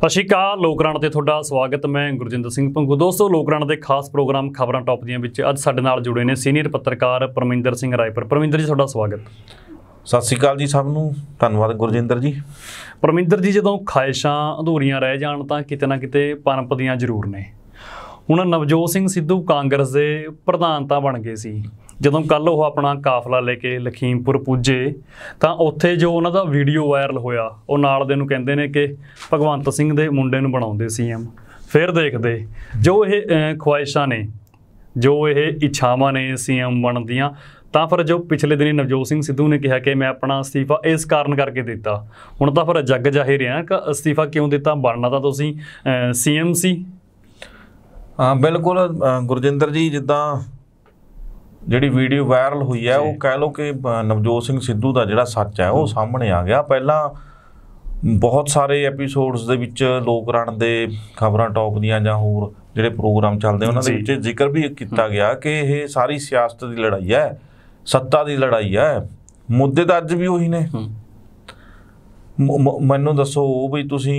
ਸਤਿ ਸ਼੍ਰੀ ਅਕਾਲ ਲੋਕਰਾਣ ਤੇ ਤੁਹਾਡਾ ਸਵਾਗਤ ਮੈਂ ਗੁਰਜਿੰਦਰ ਸਿੰਘ ਪੰਗੂ ਦੋਸਤੋ ਲੋਕਰਾਣ ਦੇ ਖਾਸ ਪ੍ਰੋਗਰਾਮ ਖਬਰਾਂ ਟੌਪ ਦੀਆਂ ਵਿੱਚ ਅੱਜ ਸਾਡੇ ਨਾਲ ਜੁੜੇ ਨੇ ਸੀਨੀਅਰ ਪੱਤਰਕਾਰ ਪਰਮਿੰਦਰ ਸਿੰਘ ਰਾਏਪੁਰ ਪਰਮਿੰਦਰ ਜੀ ਤੁਹਾਡਾ ਸਵਾਗਤ ਸਤਿ ਸ਼੍ਰੀ ਅਕਾਲ ਜੀ ਸਭ ਨੂੰ ਧੰਨਵਾਦ ਗੁਰਜਿੰਦਰ ਜੀ ਪਰਮਿੰਦਰ ਜੀ ਜਦੋਂ ਖਾਇਸ਼ਾਂ ਅਧੂਰੀਆਂ ਰਹਿ ਜਾਣ ਤਾਂ ਕਿਤੇ ਨਾ ਕਿਤੇ ਪਨਪਦੀਆਂ ਜ਼ਰੂਰ ਨੇ ਹੁਣ ਨਵਜੋਤ ਸਿੰਘ ਸਿੱਧੂ ਕਾਂਗਰਸ ਦੇ ਪ੍ਰਧਾਨਤਾ ਬਣ ਗਏ ਸੀ ਜਦੋਂ ਕੱਲ ਉਹ ਆਪਣਾ ਕਾਫਲਾ ਲੈ ਕੇ ਲਖੀਮਪੁਰ ਪੁੱਜੇ ਤਾਂ ਉੱਥੇ ਜੋ ਉਹਨਾਂ ਦਾ ਵੀਡੀਓ ਵਾਇਰਲ ਹੋਇਆ ਉਹ ਨਾਲ ਦੇ ਨੂੰ ਕਹਿੰਦੇ ਨੇ ਕਿ ਭਗਵੰਤ ਸਿੰਘ ਦੇ ਮੁੰਡੇ ਨੂੰ ਬਣਾਉਂਦੇ ਸੀ ਐਮ ਫਿਰ ਦੇਖਦੇ ਜੋ ਇਹ ਖੁਆਇਸ਼ਾਂ ਨੇ ਜੋ ਇਹ ਇੱਛਾਵਾਂ ਨੇ ਸੀਐਮ ਬਣਨ ਦੀਆਂ ਤਾਂ ਫਿਰ ਜੋ ਪਿਛਲੇ ਦਿਨੀ ਨਵਜੋਤ ਸਿੰਘ ਸਿੱਧੂ ਨੇ ਕਿਹਾ ਕਿ ਮੈਂ ਆਪਣਾ ਅਸਤੀਫਾ ਇਸ ਕਾਰਨ ਕਰਕੇ ਦਿੱਤਾ ਹੁਣ ਤਾਂ ਫਿਰ ਜੱਗ ਜਾਹਿਰ ਹੈ ਕਿ ਅਸਤੀਫਾ ਕਿਉਂ ਦਿੱਤਾ ਬਣਨਾ ਤਾਂ ਤੁਸੀਂ ਸੀਐਮ ਸੀ ਹਾਂ ਬਿਲਕੁਲ ਗੁਰਜਿੰਦਰ ਜੀ ਜਿੱਦਾਂ ਜਿਹੜੀ ਵੀਡੀਓ ਵਾਇਰਲ ਹੋਈ ਹੈ ਉਹ ਕਹਿ ਲਓ ਕਿ ਨਵਜੋਤ ਸਿੰਘ ਸਿੱਧੂ ਦਾ ਜਿਹੜਾ ਸੱਚ ਹੈ ਉਹ ਸਾਹਮਣੇ ਆ ਗਿਆ ਪਹਿਲਾਂ ਬਹੁਤ ਸਾਰੇ ਐਪੀਸੋਡਸ ਦੇ ਵਿੱਚ ਲੋਕ ਰਣ ਦੇ ਖਬਰਾਂ ਟੌਪ ਦੀਆਂ ਜਾਂ ਹੋਰ ਜਿਹੜੇ ਪ੍ਰੋਗਰਾਮ ਚੱਲਦੇ ਉਹਨਾਂ ਦੇ ਵਿੱਚ ਜ਼ਿਕਰ ਵੀ ਕੀਤਾ ਗਿਆ ਕਿ ਇਹ ਸਾਰੀ ਸਿਆਸਤ ਦੀ ਲੜਾਈ ਹੈ ਸੱਤਾ ਦੀ ਲੜਾਈ ਹੈ ਮੁੱਦੇ ਤਾਂ ਅੱਜ ਵੀ ਉਹੀ ਨੇ ਮੈਨੂੰ ਦੱਸੋ ਉਹ ਵੀ ਤੁਸੀਂ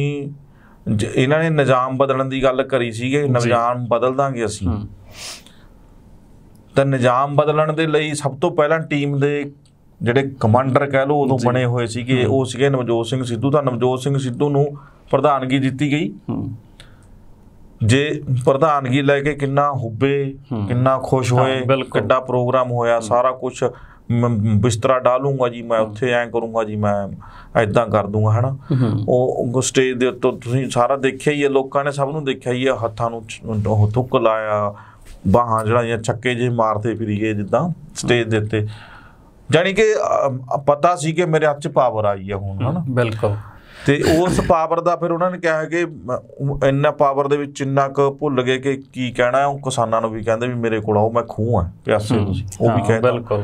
ਇਹਨਾਂ ਨੇ ਨਿਜ਼ਾਮ ਬਦਲਣ ਦੀ ਗੱਲ ਕਰੀ ਸੀਗੇ ਨਿਜ਼ਾਮ ਬਦਲ ਦਾਂਗੇ ਅਸੀਂ ਤਾਂ ਨਿਜ਼ਾਮ ਬਦਲਣ ਦੇ ਲਈ ਸਭ ਤੋਂ ਪਹਿਲਾਂ ਟੀਮ ਦੇ ਜਿਹੜੇ ਕਮਾਂਡਰ ਕਹਿ ਲੋ ਉਦੋਂ ਬਣੇ ਹੋਏ ਸੀਗੇ ਉਹ ਸੀਗੇ ਨਵਜੋਤ ਸਿੰਘ ਸਿੱਧੂ ਤਾਂ ਨਵਜੋਤ ਸਿੰਘ ਸਿੱਧੂ ਨੂੰ ਪ੍ਰਧਾਨਗੀ ਦਿੱਤੀ ਗਈ ਜੇ ਪ੍ਰਧਾਨਗੀ ਲੈ ਕੇ ਕਿੰਨਾ ਹੁੱਬੇ ਕਿੰਨਾ ਖੁਸ਼ ਹੋਏ ਕਿੱਡਾ ਪ੍ਰੋਗਰਾਮ ਹੋਇਆ ਸਾਰਾ ਕੁਝ ਬਿਸਤਰਾ ਡਾਲੂਗਾ ਜੀ ਮੈਂ ਉੱਥੇ ਐ ਕਰੂੰਗਾ ਜੀ ਮੈਂ ਐਦਾਂ ਕਰ ਦੂੰਗਾ ਹਨਾ ਉਹ ਸਟੇਜ ਦੇ ਉੱਤੇ ਤੁਸੀਂ ਸਾਰਾ ਦੇਖਿਆ ਹੀ ਹੈ ਲੋਕਾਂ ਨੇ ਸਭ ਨੂੰ ਦੇਖਿਆ ਹੀ ਹੈ ਹੱਥਾਂ ਨੂੰ ਉਹ ਥੁੱਕ ਲਾਇਆ ਬਾਹਾਂ ਜਿਹੜੀਆਂ ਛੱਕੇ ਜੇ ਮਾਰਦੇ ਫਿਰੀਏ ਜਿੱਦਾਂ ਸਟੇਜ ਦੇ ਉੱਤੇ ਜਾਨੀ ਕਿ ਪਤਾ ਸੀ ਕਿ ਮੇਰੇ ਹੱਥ 'ਚ ਪਾਵਰ ਆਈ ਹੈ ਹੁਣ ਹਨਾ ਬਿਲਕੁਲ ਤੇ ਉਸ ਪਾਵਰ ਦਾ ਫਿਰ ਉਹਨਾਂ ਨੇ ਕਿਹਾ ਕਿ ਇੰਨਾ ਪਾਵਰ ਦੇ ਵਿੱਚ ਇੰਨਾ ਕੁ ਭੁੱਲ ਗਏ ਕਿ ਕੀ ਕਹਿਣਾ ਉਹ ਕਿਸਾਨਾਂ ਨੂੰ ਵੀ ਕਹਿੰਦੇ ਵੀ ਮੇਰੇ ਕੋਲ ਆਓ ਮੈਂ ਖੂਹ ਆ ਪਿਆਸੇ ਤੁਸੀਂ ਉਹ ਵੀ ਕਹਿੰਦੇ ਬਿਲਕੁਲ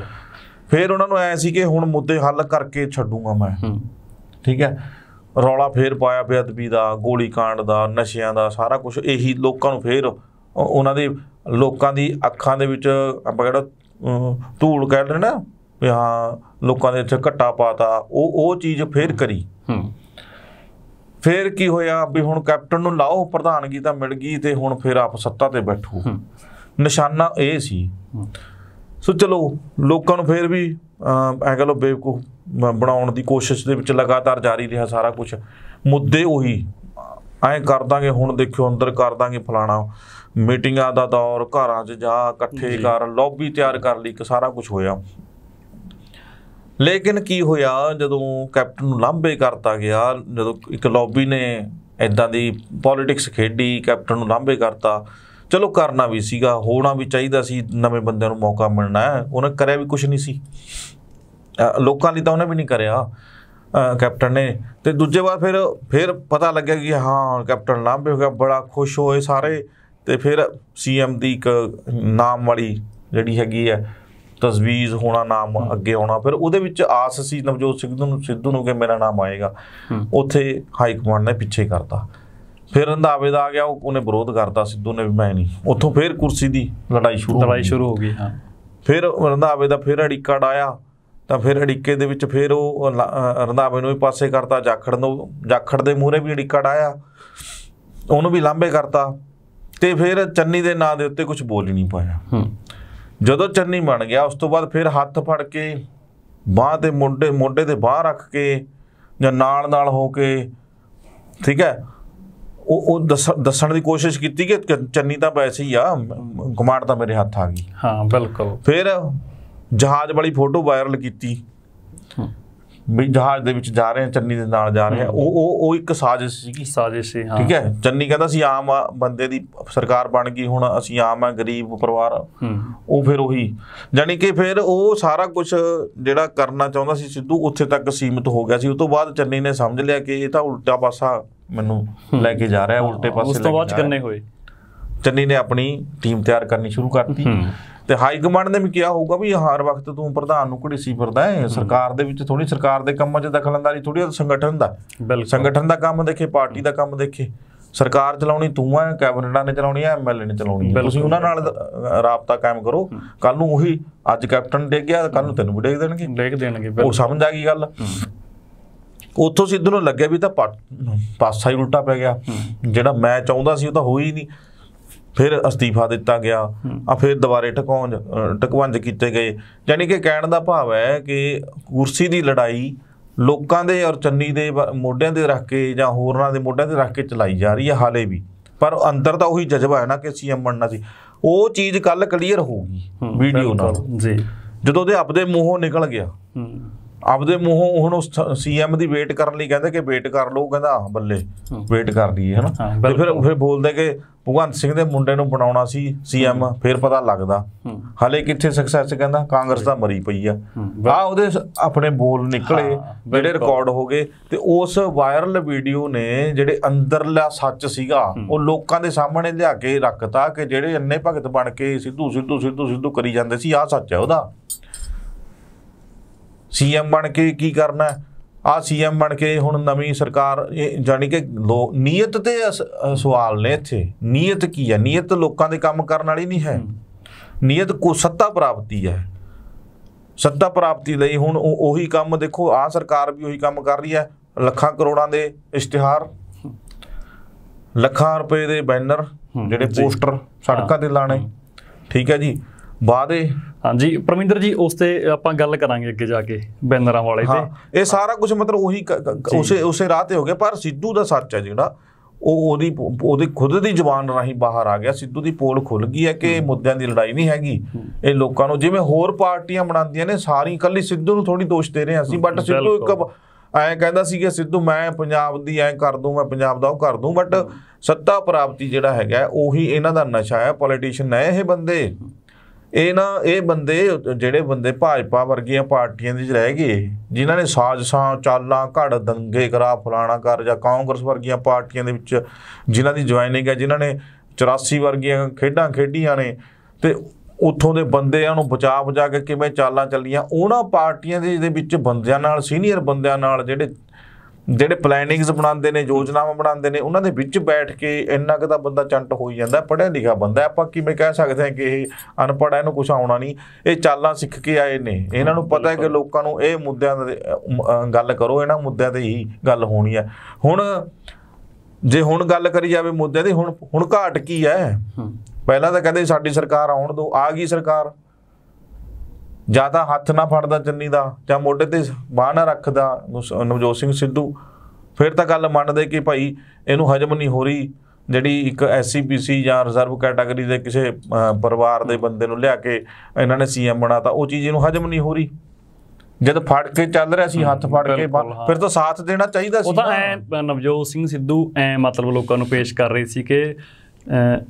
ਫਿਰ ਉਹਨਾਂ ਨੂੰ ਐ ਸੀ ਕਿ ਹੁਣ ਮੁੱਦੇ ਹੱਲ ਕਰਕੇ ਛੱਡੂਗਾ ਮੈਂ ਠੀਕ ਹੈ ਰੌਲਾ ਫੇਰ ਪਾਇਆ ਬੇਅਦਬੀ ਦਾ ਗੋਲੀ ਕਾਂਡ ਦਾ ਨਸ਼ਿਆਂ ਦਾ ਸਾਰਾ ਕੁਝ ਇਹੀ ਲੋਕਾਂ ਨੂੰ ਫੇਰ ਉਹਨਾਂ ਦੇ ਲੋਕਾਂ ਦੀ ਅੱਖਾਂ ਦੇ ਵਿੱਚ ਆਪਾਂ ਜਿਹੜਾ ਧੂੜ ਕਹਿ ਲੈਣਾ ਵੀ ਹਾਂ ਲੋਕਾਂ ਦੇ ਇੱਥੇ ਘੱਟਾ ਪਾਤਾ ਉਹ ਉਹ ਚੀਜ਼ ਫੇਰ ਕਰੀ ਹੂੰ ਫੇਰ ਕੀ ਹੋਇਆ ਵੀ ਹੁਣ ਕੈਪਟਨ ਨੂੰ ਲਾਓ ਪ੍ਰਧਾਨਗੀ ਤਾਂ ਮਿਲ ਗਈ ਤੇ ਹੁਣ ਫੇਰ ਆਪ ਸੱਤਾ ਤੇ ਬੈਠੂ ਨਿਸ਼ਾਨਾ ਇਹ ਸੀ ਸੋ ਚਲੋ ਲੋਕਾਂ ਨੂੰ ਫੇਰ ਵੀ ਐ ਕਹ ਲੋ ਬੇਵਕੂਫ ਬਣਾਉਣ ਦੀ ਕੋਸ਼ਿਸ਼ ਦੇ ਵਿੱਚ ਲਗਾਤਾਰ ਜਾਰੀ ਰਿਹਾ ਸਾਰਾ ਕੁਝ ਮੁੱਦੇ ਉਹੀ ਐ ਕਰ ਦਾਂਗੇ ਹੁਣ ਦੇਖਿਓ ਅੰਦਰ ਕਰ ਦਾਂਗੇ ਫਲਾਣਾ ਮੀਟਿੰਗਾਂ ਦਾ ਦੌਰ ਘਰਾਂ 'ਚ ਜਾ ਇਕੱਠੇ ਕਰ ਲੌਬੀ ਤਿਆਰ ਕਰ ਲਈ ਕਿ ਸਾਰਾ ਕੁਝ ਹੋਇਆ ਲੇਕਿਨ ਕੀ ਹੋਇਆ ਜਦੋਂ ਕੈਪਟਨ ਨੂੰ ਲਾਂਭੇ ਕਰਤਾ ਗਿਆ ਜਦੋਂ ਇੱਕ ਲੌਬੀ ਨੇ ਇਦਾਂ ਦੀ ਪੋਲਿਟਿਕਸ ਖੇਡੀ ਕੈਪਟਨ ਨੂੰ ਲਾਂਭੇ ਕਰਤਾ ਚਲੋ ਕਰਨਾ ਵੀ ਸੀਗਾ ਹੋਣਾ ਵੀ ਚਾਹੀਦਾ ਸੀ ਨਵੇਂ ਬੰਦਿਆਂ ਨੂੰ ਮੌਕਾ ਮਿਲਣਾ ਉਹਨੇ ਕਰਿਆ ਵੀ ਕੁਝ ਨਹੀਂ ਸੀ ਲੋਕਾਂ ਲਈ ਤਾਂ ਉਹਨੇ ਵੀ ਨਹੀਂ ਕਰਿਆ ਕੈਪਟਨ ਨੇ ਤੇ ਦੂਜੇ ਵਾਰ ਫਿਰ ਫਿਰ ਪਤਾ ਲੱਗਿਆ ਕਿ ਹਾਂ ਕੈਪਟਨ ਲਾਂਭੇ ਹੋ ਗਿਆ ਬੜਾ ਖੁਸ਼ ਹੋਏ ਸਾਰੇ ਤੇ ਫਿਰ ਸੀਐਮ ਦੀ ਇੱਕ ਨਾਮ ਵਾਲੀ ਜਿਹੜੀ ਹੈਗੀ ਹੈ ਤਸਵੀਜ਼ ਹੋਣਾ ਨਾਮ ਅੱਗੇ ਆਉਣਾ ਫਿਰ ਉਹਦੇ ਵਿੱਚ ਆਸ ਸੀ ਨਵਜੋਤ ਸਿੰਘ ਨੂੰ ਸਿੱਧੂ ਨੂੰ ਕਿ ਮੇਰਾ ਨਾਮ ਆਏਗਾ ਉੱਥੇ ਹਾਈ ਕਮਾਂਡ ਨੇ ਪਿੱਛੇ ਕਰਤਾ ਫਿਰ ਰੰਧਾਵੇ ਦਾ ਆ ਗਿਆ ਉਹਨੇ ਵਿਰੋਧ ਕਰਤਾ ਸਿੱਧੂ ਨੇ ਵੀ ਮੈਂ ਨਹੀਂ ਉੱਥੋਂ ਫਿਰ ਕੁਰਸੀ ਦੀ ਲੜਾਈ ਸ਼ੁਰੂ ਲੜਾਈ ਸ਼ੁਰੂ ਹੋ ਗਈ ਹਾਂ ਫਿਰ ਰੰਧਾਵੇ ਦਾ ਫਿਰ ਅੜਿੱਕਾ ਡਾਇਆ ਤਾਂ ਫਿਰ ਅੜਿੱਕੇ ਦੇ ਵਿੱਚ ਫਿਰ ਉਹ ਰੰਧਾਵੇ ਨੂੰ ਵੀ ਪਾਸੇ ਕਰਤਾ ਜਾਖੜ ਨੂੰ ਜਾਖੜ ਦੇ ਮੂਹਰੇ ਵੀ ਅੜਿੱਕਾ ਡਾਇਆ ਉਹਨੂੰ ਵੀ ਲਾਂਬੇ ਕਰਤਾ ਤੇ ਫਿਰ ਚੰਨੀ ਦੇ ਨਾਂ ਦੇ ਉੱਤੇ ਕੁਝ ਬੋਲ ਹੀ ਨਹੀਂ ਪਾਇਆ ਹੂੰ ਜਦੋਂ ਚੰਨੀ ਬਣ ਗਿਆ ਉਸ ਤੋਂ ਬਾਅਦ ਫਿਰ ਹੱਥ ਫੜ ਕੇ ਬਾਹ ਤੇ ਮੁੰਡੇ ਮੋਢੇ ਦੇ ਬਾਹ ਰੱਖ ਕੇ ਜਾਂ ਨਾਲ ਨਾਲ ਹੋ ਕੇ ਠੀਕ ਹੈ ਉਹ ਉਹ ਦੱਸਣ ਦੀ ਕੋਸ਼ਿਸ਼ ਕੀਤੀ ਕਿ ਚੰਨੀ ਤਾਂ ਵੈਸੇ ਹੀ ਆ ਕਮਾਂਡ ਤਾਂ ਮੇਰੇ ਹੱਥ ਆ ਗਈ ਹਾਂ ਬਿਲਕੁਲ ਫਿਰ ਜਹਾਜ਼ ਵਾਲੀ ਫੋਟੋ ਵਾਇਰਲ ਕੀਤੀ ਵੀ ਜਹਾਜ਼ ਦੇ ਵਿੱਚ ਜਾ ਰਹੇ ਆ ਚੰਨੀ ਦੇ ਨਾਲ ਜਾ ਰਹੇ ਆ ਉਹ ਉਹ ਉਹ ਇੱਕ ਸਾਜ਼ਿਸ਼ ਸੀਗੀ ਸਾਜ਼ਿਸ਼ ਸੀ ਹਾਂ ਠੀਕ ਹੈ ਚੰਨੀ ਕਹਿੰਦਾ ਸੀ ਆਮ ਬੰਦੇ ਦੀ ਸਰਕਾਰ ਬਣ ਗਈ ਹੁਣ ਅਸੀਂ ਆਮ ਆ ਗਰੀਬ ਪਰਿਵਾਰ ਉਹ ਫਿਰ ਉਹੀ ਜਾਨੀ ਕਿ ਫਿਰ ਉਹ ਸਾਰਾ ਕੁਝ ਜਿਹੜਾ ਕਰਨਾ ਚਾਹੁੰਦਾ ਸੀ ਸਿੱਧੂ ਉੱਥੇ ਤੱਕ ਸੀਮਿਤ ਹੋ ਗਿਆ ਸੀ ਉਸ ਤੋਂ ਬਾਅਦ ਚੰਨੀ ਨੇ ਸਮਝ ਲਿਆ ਕਿ ਇਹ ਤਾਂ ਉਲਟਾ ਪਾਸਾ ਮੈਨੂੰ ਲੈ ਕੇ ਜਾ ਰਿਹਾ ਉਲਟੇ ਪਾਸੇ ਉਸ ਤੋਂ ਬਾਅਦ ਕਰਨੇ ਹੋਏ ਚੰਨੀ ਨੇ ਆਪਣੀ ਟੀਮ ਤਿਆਰ ਕਰਨੀ ਸ਼ੁਰੂ ਕਰਤੀ ਤੇ ਹਾਈ ਕਮਾਂਡ ਨੇ ਵੀ ਕਿਹਾ ਹੋਊਗਾ ਵੀ ਹਰ ਵਕਤ ਤੂੰ ਪ੍ਰਧਾਨ ਨੂੰ ਘੜੀਸੀ ਫਿਰਦਾ ਹੈ ਸਰਕਾਰ ਦੇ ਵਿੱਚ ਥੋੜੀ ਸਰਕਾਰ ਦੇ ਕੰਮਾਂ 'ਚ ਦਖਲਅੰਦਾਜ਼ੀ ਥੋੜੀ ਸੰਗਠਨ ਦਾ ਸੰਗਠਨ ਦਾ ਕੰਮ ਦੇਖੇ ਪਾਰਟੀ ਦਾ ਕੰਮ ਦੇਖੇ ਸਰਕਾਰ ਚਲਾਉਣੀ ਤੂੰ ਆ ਕੈਬਨਿਟਾਂ ਨੇ ਚਲਾਉਣੀ ਆ ਐਮਐਲਏ ਨੇ ਚਲਾਉਣੀ ਤੁਸੀਂ ਉਹਨਾਂ ਨਾਲ ਰਾਬਤਾ ਕਾਇਮ ਕਰੋ ਕੱਲ ਨੂੰ ਉਹੀ ਅੱਜ ਕੈਪਟਨ ਡੇ ਗਿਆ ਕੱਲ ਨੂੰ ਤੈਨੂੰ ਡੇਗ ਦੇਣਗੇ ਡੇਗ ਦੇਣਗੇ ਉਹ ਸਮਝ ਆ ਗਈ ਗੱਲ ਉੱਥੋਂ ਸਿੱਧੂ ਨੂੰ ਲੱਗਿਆ ਵੀ ਤਾਂ ਪਾਸਾ ਹੀ ਉਲਟਾ ਪੈ ਗਿਆ ਜਿਹੜਾ ਮੈਂ ਚਾਹੁੰਦਾ ਸੀ ਉਹ ਤਾਂ ਹੋਈ ਨਹੀਂ ਫਿਰ ਅਸਤੀਫਾ ਦਿੱਤਾ ਗਿਆ ਆ ਫਿਰ ਦੁਬਾਰੇ ਟਕੌਂਜ ਟਕਵੰਜ ਕੀਤੇ ਗਏ ਯਾਨੀ ਕਿ ਕਹਿਣ ਦਾ ਭਾਵ ਹੈ ਕਿ ਕੁਰਸੀ ਦੀ ਲੜਾਈ ਲੋਕਾਂ ਦੇ ਔਰ ਚੰਨੀ ਦੇ ਮੋਢਿਆਂ ਤੇ ਰੱਖ ਕੇ ਜਾਂ ਹੋਰਨਾਂ ਦੇ ਮੋਢਿਆਂ ਤੇ ਰੱਖ ਕੇ ਚਲਾਈ ਜਾ ਰਹੀ ਹੈ ਹਾਲੇ ਵੀ ਪਰ ਅੰਦਰ ਤਾਂ ਉਹੀ ਜਜ਼ਬਾ ਹੈ ਨਾ ਕਿ ਸੀਐਮ ਬਣਨਾ ਸੀ ਉਹ ਚੀਜ਼ ਕੱਲ ਕਲੀਅਰ ਹੋਊਗੀ ਵੀਡੀਓ ਨਾਲ ਜੀ ਜਦੋਂ ਉਹਦੇ ਆਪਦੇ ਮੂੰਹੋਂ ਨਿਕਲ ਗਿਆ ਆਪਦੇ ਮੂੰਹੋਂ ਹੁਣ ਉਸ ਸੀਐਮ ਦੀ ਵੇਟ ਕਰਨ ਲਈ ਕਹਿੰਦੇ ਕਿ ਵੇਟ ਕਰ ਲਓ ਕਹਿੰਦਾ ਆਹ ਬੱਲੇ ਵੇਟ ਕਰ ਲਈਏ ਹਨਾ ਤੇ ਫਿਰ ਫਿਰ ਬੋਲਦੇ ਕਿ ਭਗਵੰਤ ਸਿੰਘ ਦੇ ਮੁੰਡੇ ਨੂੰ ਬਣਾਉਣਾ ਸੀ ਸੀਐਮ ਫਿਰ ਪਤਾ ਲੱਗਦਾ ਹਲੇ ਕਿੱਥੇ ਸਕਸੈਸ ਕਹਿੰਦਾ ਕਾਂਗਰਸ ਦਾ ਮਰੀ ਪਈ ਆ ਆ ਉਹਦੇ ਆਪਣੇ ਬੋਲ ਨਿਕਲੇ ਜਿਹੜੇ ਰਿਕਾਰਡ ਹੋ ਗਏ ਤੇ ਉਸ ਵਾਇਰਲ ਵੀਡੀਓ ਨੇ ਜਿਹੜੇ ਅੰਦਰਲਾ ਸੱਚ ਸੀਗਾ ਉਹ ਲੋਕਾਂ ਦੇ ਸਾਹਮਣੇ ਲਿਆ ਕੇ ਰੱਖਤਾ ਕਿ ਜਿਹੜੇ ਅੰਨੇ ਭਗਤ ਬਣ ਕੇ ਸਿੱਧੂ ਸਿੱਧੂ ਸਿੱਧੂ ਸਿੱਧੂ ਕਰੀ ਜਾਂਦੇ ਸੀ ਆ ਸੱਚ ਹੈ ਉਹਦਾ ਸੀਐਮ ਬਣ ਕੇ ਕੀ ਕਰਨਾ ਆ ਸੀਐਮ ਬਣ ਕੇ ਹੁਣ ਨਵੀਂ ਸਰਕਾਰ ਜਾਨੀ ਕਿ ਨੀਅਤ ਤੇ ਸਵਾਲ ਨੇ ਇੱਥੇ ਨੀਅਤ ਕੀ ਹੈ ਨੀਅਤ ਲੋਕਾਂ ਦੇ ਕੰਮ ਕਰਨ ਵਾਲੀ ਨਹੀਂ ਹੈ ਨੀਅਤ ਕੋ ਸੱਤਾ ਪ੍ਰਾਪਤੀ ਹੈ ਸੱਤਾ ਪ੍ਰਾਪਤੀ ਲਈ ਹੁਣ ਉਹੀ ਕੰਮ ਦੇਖੋ ਆ ਸਰਕਾਰ ਵੀ ਉਹੀ ਕੰਮ ਕਰ ਰਹੀ ਹੈ ਲੱਖਾਂ ਕਰੋੜਾਂ ਦੇ ਇਸ਼ਤਿਹਾਰ ਲੱਖਾਂ ਰੁਪਏ ਦੇ ਬੈਨਰ ਜਿਹੜੇ ਪੋਸਟਰ ਸੜਕਾਂ ਤੇ ਲਾਣੇ ਠੀਕ ਹੈ ਜੀ ਵਾਅਦੇ ਹਾਂਜੀ ਪ੍ਰਮਿੰਦਰ ਜੀ ਉਸ ਤੇ ਆਪਾਂ ਗੱਲ ਕਰਾਂਗੇ ਅੱਗੇ ਜਾ ਕੇ ਬੈਨਰਾਂ ਵਾਲੇ ਤੇ ਇਹ ਸਾਰਾ ਕੁਝ ਮਤਲਬ ਉਹੀ ਉਸੇ ਉਸੇ ਰਾਹ ਤੇ ਹੋ ਗਿਆ ਪਰ ਸਿੱਧੂ ਦਾ ਸੱਚ ਹੈ ਜਿਹੜਾ ਉਹ ਉਹਦੀ ਉਹਦੀ ਖੁਦ ਦੀ ਜ਼ੁਬਾਨ ਰਾਹੀਂ ਬਾਹਰ ਆ ਗਿਆ ਸਿੱਧੂ ਦੀ ਪੋਲ ਖੁੱਲ ਗਈ ਹੈ ਕਿ ਮੁੱਦਿਆਂ ਦੀ ਲੜਾਈ ਨਹੀਂ ਹੈਗੀ ਇਹ ਲੋਕਾਂ ਨੂੰ ਜਿਵੇਂ ਹੋਰ ਪਾਰਟੀਆਂ ਬਣਾਉਂਦੀਆਂ ਨੇ ਸਾਰੀ ਇਕੱਲੀ ਸਿੱਧੂ ਨੂੰ ਥੋੜੀ ਦੋਸ਼ ਦੇ ਰਹੇ ਅਸੀਂ ਬਟ ਸਿੱਧੂ ਇੱਕ ਐ ਕਹਿੰਦਾ ਸੀ ਕਿ ਸਿੱਧੂ ਮੈਂ ਪੰਜਾਬ ਦੀ ਐ ਕਰ ਦੂੰ ਮੈਂ ਪੰਜਾਬ ਦਾ ਉਹ ਕਰ ਦੂੰ ਬਟ ਸੱਤਾ ਪ੍ਰਾਪਤੀ ਜਿਹੜਾ ਹੈਗਾ ਉਹੀ ਇਹਨਾਂ ਦਾ ਨਸ਼ਾ ਹੈ ਪੋਲੀਟੀਸ਼ੀਅਨ ਨੇ ਇਹ ਬੰਦੇ ਇਹ ਨਾ ਇਹ ਬੰਦੇ ਜਿਹੜੇ ਬੰਦੇ ਭਾਜਪਾ ਵਰਗੀਆਂ ਪਾਰਟੀਆਂ ਦੇ ਵਿੱਚ ਰਹਿ ਗਏ ਜਿਨ੍ਹਾਂ ਨੇ ਸਾਜ਼ਸਾਂ ਚਾਲਾਂ ਘੜ ਦੰਗੇ ਕਰਾ ਫਲਾਣਾ ਕਰ ਜਾਂ ਕਾਂਗਰਸ ਵਰਗੀਆਂ ਪਾਰਟੀਆਂ ਦੇ ਵਿੱਚ ਜਿਨ੍ਹਾਂ ਦੀ ਜੁਆਇਨਿੰਗ ਹੈ ਜਿਨ੍ਹਾਂ ਨੇ 84 ਵਰਗੀਆਂ ਖੇਡਾਂ ਖੇਡੀਆਂ ਨੇ ਤੇ ਉੱਥੋਂ ਦੇ ਬੰਦਿਆਂ ਨੂੰ ਬਚਾ ਬਚਾ ਕੇ ਕਿਵੇਂ ਚਾਲਾਂ ਚੱਲੀਆਂ ਉਹਨਾਂ ਪਾਰਟੀਆਂ ਦੇ ਵਿੱਚ ਬੰਦਿਆਂ ਨਾਲ ਸੀਨੀਅਰ ਬੰਦਿਆਂ ਨਾਲ ਜਿਹੜੇ ਜਿਹੜੇ ਪਲੈਨਿੰਗਸ ਬਣਾਉਂਦੇ ਨੇ ਯੋਜਨਾਵਾਂ ਬਣਾਉਂਦੇ ਨੇ ਉਹਨਾਂ ਦੇ ਵਿੱਚ ਬੈਠ ਕੇ ਇੰਨਾ ਕੁ ਤਾਂ ਬੰਦਾ ਚੰਟ ਹੋਈ ਜਾਂਦਾ ਪੜਿਆ ਲਿਖਿਆ ਬੰਦਾ ਆਪਾਂ ਕਿਵੇਂ ਕਹਿ ਸਕਦੇ ਹਾਂ ਕਿ ਇਹ ਅਨਪੜ੍ਹ ਹੈ ਇਹਨੂੰ ਕੁਝ ਆਉਣਾ ਨਹੀਂ ਇਹ ਚਾਲਾਂ ਸਿੱਖ ਕੇ ਆਏ ਨੇ ਇਹਨਾਂ ਨੂੰ ਪਤਾ ਹੈ ਕਿ ਲੋਕਾਂ ਨੂੰ ਇਹ ਮੁੱਦਿਆਂ ਦੇ ਗੱਲ ਕਰੋ ਇਹਨਾਂ ਮੁੱਦਿਆਂ ਤੇ ਹੀ ਗੱਲ ਹੋਣੀ ਹੈ ਹੁਣ ਜੇ ਹੁਣ ਗੱਲ ਕਰੀ ਜਾਵੇ ਮੁੱਦਿਆਂ ਦੀ ਹੁਣ ਹੁਣ ਘਾਟ ਕੀ ਹੈ ਪਹਿਲਾਂ ਤਾਂ ਕਹਿੰਦੇ ਸਾਡੀ ਸਰਕਾਰ ਆਉਣ ਦੋ ਆ ਗਈ ਸਰਕਾਰ ਜਾਂ ਤਾਂ ਹੱਥ ਨਾ ਫੜਦਾ ਚੰਨੀ ਦਾ ਜਾਂ ਮੋਢੇ ਤੇ ਬਾਹ ਨਾ ਰੱਖਦਾ ਨਵਜੋਤ ਸਿੰਘ ਸਿੱਧੂ ਫਿਰ ਤਾਂ ਗੱਲ ਮੰਨਦੇ ਕਿ ਭਾਈ ਇਹਨੂੰ ਹਜਮ ਨਹੀਂ ਹੋ ਰਹੀ ਜਿਹੜੀ ਇੱਕ ਐਸਸੀਪੀਸੀ ਜਾਂ ਰਿਜ਼ਰਵ ਕੈਟਾਗਰੀ ਦੇ ਕਿਸੇ ਪਰਿਵਾਰ ਦੇ ਬੰਦੇ ਨੂੰ ਲਿਆ ਕੇ ਇਹਨਾਂ ਨੇ ਸੀਐਮ ਬਣਾਤਾ ਉਹ ਚੀਜ਼ ਇਹਨੂੰ ਹਜਮ ਨਹੀਂ ਹੋ ਰਹੀ ਜਦ ਫੜ ਕੇ ਚੱਲ ਰਿਹਾ ਸੀ ਹੱਥ ਫੜ ਕੇ ਫਿਰ ਤਾਂ ਸਾਥ ਦੇਣਾ ਚਾਹੀਦਾ ਸੀ ਉਹ ਤਾਂ ਐ ਨਵਜੋਤ ਸਿੰਘ ਸਿੱਧੂ ਐ ਮਤਲਬ ਲੋਕਾਂ ਨੂੰ ਪੇਸ਼ ਕਰ ਰਹੀ ਸੀ ਕਿ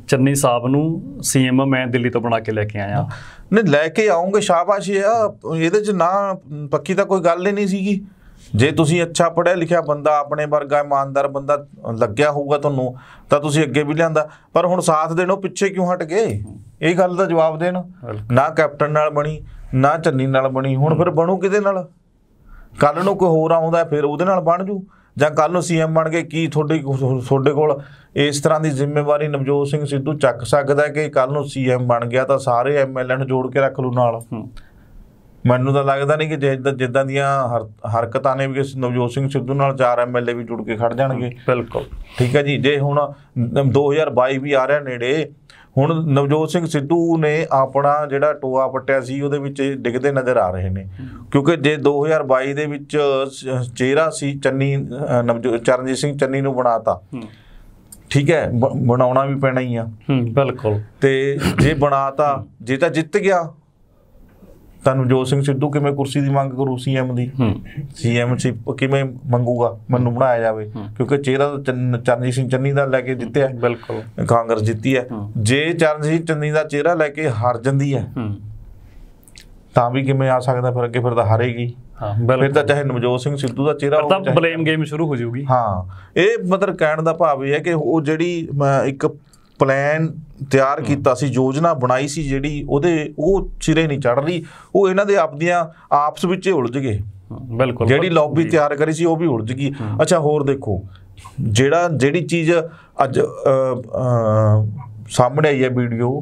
ਚੰਨੀ ਸਾਹਿਬ ਨੂੰ ਸੀਐਮ ਮੈਂ ਦਿੱਲੀ ਤੋਂ ਬਣਾ ਕੇ ਲੈ ਕੇ ਆਇਆ ਨੇ ਲੈ ਕੇ ਆਉਂਗੇ ਸ਼ਾਬਾਸ਼ ਇਹ ਇਹਦੇ ਚ ਨਾ ਪੱਕੀ ਤਾਂ ਕੋਈ ਗੱਲ ਹੀ ਨਹੀਂ ਸੀਗੀ ਜੇ ਤੁਸੀਂ ਅੱਛਾ ਪੜਿਆ ਲਿਖਿਆ ਬੰਦਾ ਆਪਣੇ ਵਰਗਾ ਇਮਾਨਦਾਰ ਬੰਦਾ ਲੱਗਿਆ ਹੋਊਗਾ ਤੁਹਾਨੂੰ ਤਾਂ ਤੁਸੀਂ ਅੱਗੇ ਵੀ ਲਿਆਂਦਾ ਪਰ ਹੁਣ ਸਾਥ ਦੇਣੋਂ ਪਿੱਛੇ ਕਿਉਂ ਹਟ ਗਏ ਇਹ ਗੱਲ ਦਾ ਜਵਾਬ ਦੇਣ ਨਾ ਕੈਪਟਨ ਨਾਲ ਬਣੀ ਨਾ ਚੰਨੀ ਨਾਲ ਬਣੀ ਹੁਣ ਫਿਰ ਬਣੂ ਕਿਹਦੇ ਨਾਲ ਕੱਲ ਨੂੰ ਕੋਈ ਹੋਰ ਆਉਂਦਾ ਫਿਰ ਉਹਦੇ ਨਾਲ ਬਣ ਜੂ ਜਾਂ ਕੱਲ ਨੂੰ ਸੀਐਮ ਬਣ ਕੇ ਕੀ ਤੁਹਾਡੇ ਤੁਹਾਡੇ ਕੋਲ ਇਸ ਤਰ੍ਹਾਂ ਦੀ ਜ਼ਿੰਮੇਵਾਰੀ ਨਵਜੋਤ ਸਿੰਘ ਸਿੱਧੂ ਚੱਕ ਸਕਦਾ ਕਿ ਕੱਲ ਨੂੰ ਸੀਐਮ ਬਣ ਗਿਆ ਤਾਂ ਸਾਰੇ ਐਮਐਲਏ ਨੂੰ ਜੋੜ ਕੇ ਰੱਖ ਲੂ ਨਾਲ ਮੈਨੂੰ ਤਾਂ ਲੱਗਦਾ ਨਹੀਂ ਕਿ ਜਿੱਦਾਂ ਜਿੱਦਾਂ ਦੀਆਂ ਹਰਕਤਾਂ ਨੇ ਵੀ ਨਵਜੋਤ ਸਿੰਘ ਸਿੱਧੂ ਨਾਲ ਚਾਰ ਐਮਐਲਏ ਵੀ ਜੁੜ ਕੇ ਖੜ ਜਾਣਗੇ ਬਿਲਕੁਲ ਠੀਕ ਹੈ ਜੀ ਜੇ ਹੁਣ 2022 ਵੀ ਆ ਰਿਹਾ ਨੇੜੇ ਹੁਣ ਨਵਜੋਤ ਸਿੰਘ ਸਿੱਧੂ ਨੇ ਆਪਣਾ ਜਿਹੜਾ ਟੋਆ ਪੱਟਿਆ ਸੀ ਉਹਦੇ ਵਿੱਚ ਡਿੱਗਦੇ ਨਜ਼ਰ ਆ ਰਹੇ ਨੇ ਕਿਉਂਕਿ ਜੇ 2022 ਦੇ ਵਿੱਚ ਚਿਹਰਾ ਸੀ ਚੰਨੀ ਨਵਜੋਤ ਚਰਨਜੀਤ ਸਿੰਘ ਚੰਨੀ ਨੂੰ ਬਣਾਤਾ ਠੀਕ ਹੈ ਬਣਾਉਣਾ ਵੀ ਪੈਣਾ ਹੀ ਆ ਬਿਲਕੁਲ ਤੇ ਜੇ ਬਣਾਤਾ ਜੇ ਤਾਂ ਜਿੱਤ ਗਿਆ ਤਾਂ ਨਵਜੋਤ ਸਿੰਘ ਸਿੱਧੂ ਕਿਵੇਂ ਕੁਰਸੀ ਦੀ ਮੰਗ ਕਰੂ ਸੀਐਮ ਦੀ ਸੀਐਮ ਸੀ ਕਿਵੇਂ ਮੰਗੂਗਾ ਮੈਨੂੰ ਬਣਾਇਆ ਜਾਵੇ ਕਿਉਂਕਿ ਚਿਹਰਾ ਚਰਨਜੀਤ ਸਿੰਘ ਚੰਨੀ ਦਾ ਲੈ ਕੇ ਜਿੱਤਿਆ ਬਿਲਕੁਲ ਕਾਂਗਰਸ ਜਿੱਤੀ ਹੈ ਜੇ ਚਰਨਜੀਤ ਚੰਨੀ ਦਾ ਚਿਹਰਾ ਲੈ ਕੇ ਹਾਰ ਜਾਂਦੀ ਹੈ ਤਾਂ ਵੀ ਕਿਵੇਂ ਆ ਸਕਦਾ ਫਿਰ ਅੱਗੇ ਫਿਰ ਤਾਂ ਹਾਰੇਗੀ ਹਾਂ ਫਿਰ ਤਾਂ ਚਾਹੇ ਨਵਜੋਤ ਸਿੰਘ ਸਿੱਧੂ ਦਾ ਚਿਹਰਾ ਹੋਵੇ ਤਾਂ ਬਲੇਮ ਗੇਮ ਸ਼ੁਰੂ ਹੋ ਜਾਊਗੀ ਹਾਂ ਇਹ ਮਤਲਬ ਕਹਿਣ ਦਾ ਭਾਵ ਇਹ ਹੈ ਕਿ ਉਹ ਜਿਹੜੀ ਇੱਕ ਪਲਾਨ ਤਿਆਰ ਕੀਤਾ ਸੀ ਯੋਜਨਾ ਬਣਾਈ ਸੀ ਜਿਹੜੀ ਉਹਦੇ ਉਹ ਚਿਰੇ ਨਹੀਂ ਚੜ ਰਹੀ ਉਹ ਇਹਨਾਂ ਦੇ ਆਪਦੀਆਂ ਆਪਸ ਵਿੱਚ ਹੀ ਉਲਝ ਗਏ ਬਿਲਕੁਲ ਜਿਹੜੀ ਲੌਬੀ ਤਿਆਰ ਕਰੀ ਸੀ ਉਹ ਵੀ ਉਲਝ ਗਈ ਅੱਛਾ ਹੋਰ ਦੇਖੋ ਜਿਹੜਾ ਜਿਹੜੀ ਚੀਜ਼ ਅੱਜ ਸਾਹਮਣੇ ਆਈ ਹੈ ਵੀਡੀਓ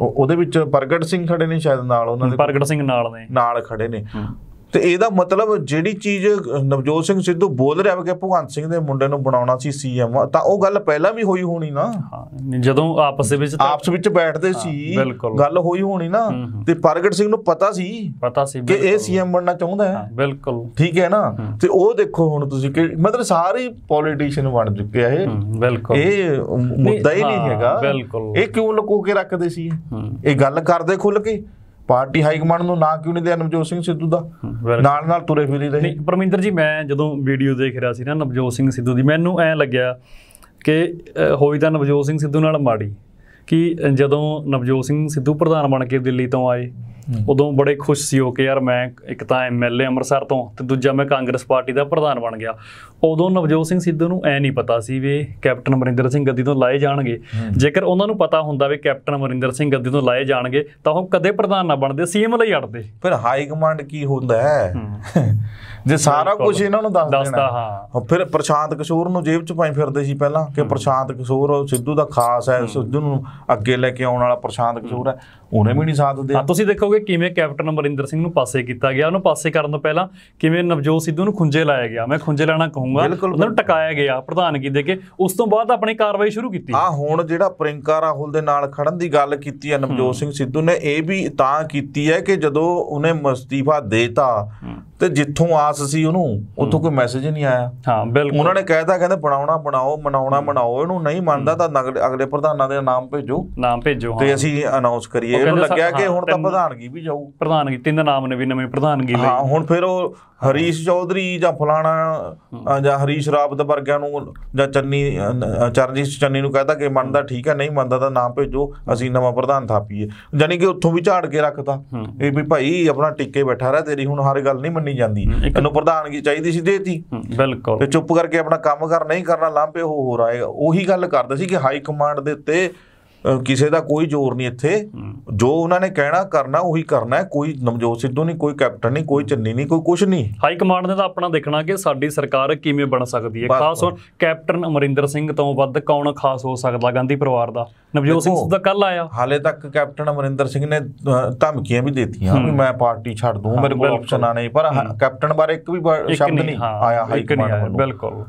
ਉਹਦੇ ਵਿੱਚ ਪ੍ਰਗਟ ਸਿੰਘ ਖੜੇ ਨੇ ਸ਼ਾਇਦ ਨਾਲ ਉਹਨਾਂ ਦੇ ਪ੍ਰਗਟ ਸਿੰਘ ਨਾਲ ਨੇ ਨਾਲ ਖੜੇ ਨੇ ਤੇ ਇਹਦਾ ਮਤਲਬ ਜਿਹੜੀ ਚੀਜ਼ ਨਵਜੋਤ ਸਿੰਘ ਸਿੱਧੂ ਬੋਲ ਰਿਹਾ ਵਾ ਕਿ ਭਗਵੰਤ ਸਿੰਘ ਦੇ ਮੁੰਡੇ ਨੂੰ ਬਣਾਉਣਾ ਸੀ ਸੀਐਮ ਤਾਂ ਉਹ ਗੱਲ ਪਹਿਲਾਂ ਵੀ ਹੋਈ ਹੋਣੀ ਨਾ ਜਦੋਂ ਆਪਸ ਦੇ ਵਿੱਚ ਆਪਸ ਵਿੱਚ ਬੈਠਦੇ ਸੀ ਗੱਲ ਹੋਈ ਹੋਣੀ ਨਾ ਤੇ ਪ੍ਰਗਟ ਸਿੰਘ ਨੂੰ ਪਤਾ ਸੀ ਪਤਾ ਸੀ ਕਿ ਇਹ ਸੀਐਮ ਬਣਨਾ ਚਾਹੁੰਦਾ ਹੈ ਬਿਲਕੁਲ ਠੀਕ ਹੈ ਨਾ ਤੇ ਉਹ ਦੇਖੋ ਹੁਣ ਤੁਸੀਂ ਕਿ ਮਤਲਬ ਸਾਰੇ ਪੋਲੀਟੀਸ਼ੀਅਨ ਬਣ ਚੁੱਕੇ ਆ ਇਹ ਬਿਲਕੁਲ ਇਹ ਮੁੱਦਾ ਹੀ ਨਹੀਂ ਹੈਗਾ ਬਿਲਕੁਲ ਇਹ ਕਿਉਂ ਲੁਕੋ ਕੇ ਰੱਖਦੇ ਸੀ ਇਹ ਗੱਲ ਕਰਦੇ ਖੁੱਲ ਕੇ ਪਾਰਟੀ ਹਾਈ ਕਮਾਂਡ ਨੂੰ ਨਾ ਕਿਉਂ ਨਹੀਂ ਦੇ ਨਵਜੋਤ ਸਿੰਘ ਸਿੱਧੂ ਦਾ ਨਾਲ ਨਾਲ ਤੁਰੇ ਫਿਰੀ ਰਹੇ ਨਹੀਂ ਪਰਮਿੰਦਰ ਜੀ ਮੈਂ ਜਦੋਂ ਵੀਡੀਓ ਦੇਖ ਰਿਹਾ ਸੀ ਨਾ ਨਵਜੋਤ ਸਿੰਘ ਸਿੱਧੂ ਦੀ ਮੈਨੂੰ ਐ ਲੱਗਿਆ ਕਿ ਹੋਈ ਤਾਂ ਨਵਜੋਤ ਸਿੰਘ ਸਿੱਧੂ ਨਾਲ ਮਾੜੀ ਕਿ ਜਦੋਂ ਨਵਜੋਤ ਸਿੰਘ ਸਿੱਧੂ ਪ੍ਰਧਾਨ ਬਣ ਕੇ ਦਿੱਲੀ ਤੋਂ ਆਏ ਉਦੋਂ ਬੜੇ ਖੁਸ਼ ਸੀ ਹੋ ਕਿ ਯਾਰ ਮੈਂ ਇੱਕ ਤਾਂ ਐਮਐਲਏ ਅੰਮ੍ਰਿਤਸਰ ਤੋਂ ਤੇ ਦੂਜਾ ਮੈਂ ਕਾਂਗਰਸ ਪਾਰਟੀ ਦਾ ਪ੍ਰਧਾਨ ਬਣ ਗਿਆ ਉਦੋਂ ਨਵਜੋਤ ਸਿੰਘ ਸਿੱਧੂ ਨੂੰ ਐ ਨਹੀਂ ਪਤਾ ਸੀ ਵੀ ਕੈਪਟਨ ਅਮਰਿੰਦਰ ਸਿੰਘ ਗੱਦੀ ਤੋਂ ਲਾਏ ਜਾਣਗੇ ਜੇਕਰ ਉਹਨਾਂ ਨੂੰ ਪਤਾ ਹੁੰਦਾ ਵੀ ਕੈਪਟਨ ਅਮਰਿੰਦਰ ਸਿੰਘ ਗੱਦੀ ਤੋਂ ਲਾਏ ਜਾਣਗੇ ਤਾਂ ਉਹ ਕਦੇ ਪ੍ਰਧਾਨ ਨਾ ਬਣਦੇ ਸੀਐਮ ਲਈ ਅੜਦੇ ਫਿਰ ਹਾਈ ਕਮਾਂਡ ਕੀ ਹੁੰਦਾ ਹੈ ਜੇ ਸਾਰਾ ਕੁਝ ਇਹਨਾਂ ਨੂੰ ਦੱਸ ਦੇਣਾ ਦੱਸਦਾ ਹਾਂ ਫਿਰ ਪ੍ਰਸ਼ਾਂਤ ਕਿਸ਼ੋਰ ਨੂੰ ਜੇਬ 'ਚ ਪਾਈ ਫਿਰਦੇ ਸੀ ਪਹਿਲਾਂ ਕਿ ਪ੍ਰਸ਼ਾਂਤ ਕਿਸ਼ੋਰ ਸਿੱਧੂ ਦਾ ਖਾਸ ਹੈ ਸਿੱਧੂ ਨੂੰ ਅੱਗੇ ਲੈ ਕੇ ਆਉਣ ਵਾਲਾ ਪ੍ਰਸ਼ਾਂਤ ਕਿਸ਼ੋਰ ਹੈ ਉਹਨੇ ਵੀ ਨਹੀਂ ਸਾਥ ਦਿੱਤਾ ਤੁਸੀਂ ਦੇਖੋਗੇ ਕਿਵੇਂ ਕੈਪਟਨ ਅਮਰਿੰਦਰ ਸਿੰਘ ਨੂੰ ਪਾਸੇ ਕੀਤਾ ਗਿਆ ਉਹਨੂੰ ਪਾਸੇ ਕਰਨ ਤੋਂ ਪਹਿਲਾਂ ਕਿਵੇਂ ਨਵਜੋਤ ਸਿੱਧੂ ਨੂੰ ਖੁੰਝੇ ਲਾਇਆ ਗਿਆ ਮੈਂ ਖੁੰਝੇ ਲਾਣਾ ਕਹੂੰਗਾ ਉਹਨੂੰ ਟਕਾਇਆ ਗਿਆ ਪ੍ਰਧਾਨਗੀ ਦੇ ਕੇ ਉਸ ਤੋਂ ਬਾਅਦ ਆਪਣੀ ਕਾਰਵਾਈ ਸ਼ੁਰੂ ਕੀਤੀ ਆ ਹੁਣ ਜਿਹੜਾ ਪ੍ਰਿੰਕਾ ਰਾਹੁਲ ਦੇ ਨਾਲ ਖੜਨ ਦੀ ਗੱਲ ਕੀਤੀ ਹੈ ਨਵਜੋਤ ਸਿੰਘ ਸਿੱਧੂ ਨੇ ਇਹ ਵੀ ਤਾਂ ਕੀਤੀ ਹੈ ਕਿ ਜਦੋਂ ਉਹਨੇ ਮਸਤੀਫਾ ਦੇਤਾ ਤੇ ਜਿੱਥੋਂ ਆਸ ਸੀ ਉਹਨੂੰ ਉੱਥੋਂ ਕੋਈ ਮੈਸੇਜ ਨਹੀਂ ਆਇਆ ਹਾਂ ਬਿਲਕੁਲ ਉਹਨਾਂ ਨੇ ਕਹਿਤਾ ਕਹਿੰਦੇ ਬਣਾਉਣਾ ਬਣਾਓ ਮਨਾਉਣਾ ਮਨਾਓ ਇਹਨੂੰ ਨਹੀਂ ਮੰਨਦਾ ਤਾਂ ਅਗਲੇ ਪ੍ਰਧਾਨਾਂ ਦੇ ਨਾਮ ਭੇਜੋ ਨਾਮ ਭੇਜੋ ਤੇ ਅਸੀਂ ਅਨਾਉਂਸ ਕਰੀਏ ਇਹਨੂੰ ਲੱਗਿਆ ਕਿ ਹੁਣ ਤਾਂ ਪ੍ਰਧਾਨਗੀ ਵੀ ਜਾਊ ਪ੍ਰਧਾਨਗੀ ਤਿੰਨ ਨਾਮ ਨੇ ਵੀ ਨਵੇਂ ਪ੍ਰਧਾਨਗੀ ਲਈ ਹਾਂ ਹੁਣ ਫਿਰ ਉਹ ਹਰੀਸ਼ ਚੌਧਰੀ ਜਾਂ ਫਲਾਣਾ ਜਾਂ ਹਰੀਸ਼ ਰਾਵਤ ਵਰਗਿਆਂ ਨੂੰ ਜਾਂ ਚੰਨੀ ਚਰਨਜੀਤ ਚੰਨੀ ਨੂੰ ਕਹਤਾ ਕਿ ਮੰਨਦਾ ਠੀਕ ਹੈ ਨਹੀਂ ਮੰਨਦਾ ਤਾਂ ਨਾਮ ਭੇਜੋ ਅਸੀਂ ਨਵਾਂ ਪ੍ਰਧਾਨ ਥਾਪੀਏ ਯਾਨੀ ਕਿ ਉੱਥੋਂ ਵੀ ਝਾੜ ਕੇ ਰੱਖਤਾ ਇਹ ਵੀ ਭਾਈ ਆਪਣਾ ਟਿੱਕੇ ਬੈਠਾ ਰਹਿ ਤੇਰੀ ਹੁਣ ਹਰ ਗੱਲ ਨਹੀਂ ਮੰਨੀ ਜਾਂਦੀ ਤੈਨੂੰ ਪ੍ਰਧਾਨਗੀ ਚਾਹੀਦੀ ਸੀ ਦੇਤੀ ਬਿਲਕੁਲ ਤੇ ਚੁੱਪ ਕਰਕੇ ਆਪਣਾ ਕੰਮ ਕਰ ਨਹੀਂ ਕਰਨਾ ਲਾਂਪੇ ਹੋ ਹੋ ਰਾਏਗਾ ਉਹੀ ਗੱਲ ਕਰਦਾ ਸੀ ਕਿ ਹਾਈ ਕਮਾਂਡ ਦੇ ਉੱਤੇ ਕਿਸੇ ਦਾ ਕੋਈ ਜ਼ੋਰ ਨਹੀਂ ਇੱਥੇ ਜੋ ਉਹਨਾਂ ਨੇ ਕਹਿਣਾ ਕਰਨਾ ਉਹੀ ਕਰਨਾ ਹੈ ਕੋਈ ਨਵਜੋਤ ਸਿੱਧੂ ਨਹੀਂ ਕੋਈ ਕੈਪਟਨ ਨਹੀਂ ਕੋਈ ਚੰਨੀ ਨਹੀਂ ਕੋਈ ਕੁਝ ਨਹੀਂ ਹਾਈ ਕਮਾਂਡ ਨੇ ਤਾਂ ਆਪਣਾ ਦੇਖਣਾ ਕਿ ਸਾਡੀ ਸਰਕਾਰ ਕਿਵੇਂ ਬਣ ਸਕਦੀ ਹੈ ਖਾਸ ਹੋਰ ਕੈਪਟਨ ਅਮਰਿੰਦਰ ਸਿੰਘ ਤੋਂ ਵੱਧ ਕੌਣ ਖਾਸ ਹੋ ਸਕਦਾ ਗਾਂਧੀ ਪਰਿਵਾਰ ਦਾ ਨਵਜੋਤ ਸਿੰਘ ਸਿੱਧੂ ਕੱਲ ਆਇਆ ਹਾਲੇ ਤੱਕ ਕੈਪਟਨ ਅਮਰਿੰਦਰ ਸਿੰਘ ਨੇ ਧਮਕੀਆਂ ਵੀ ਦਿੱਤੀਆਂ ਵੀ ਮੈਂ ਪਾਰਟੀ ਛੱਡ ਦੂੰ ਮੇਰੇ ਕੋਲ ਆਪਸ਼ਨ ਆ ਨਹੀਂ ਪਰ ਕੈਪਟਨ ਬਾਰੇ ਇੱਕ ਵੀ ਸ਼ਬਦ ਨਹੀਂ ਆਇਆ ਹਾਈ ਕਮਾਂਡ ਵੱਲੋਂ ਬਿਲਕੁਲ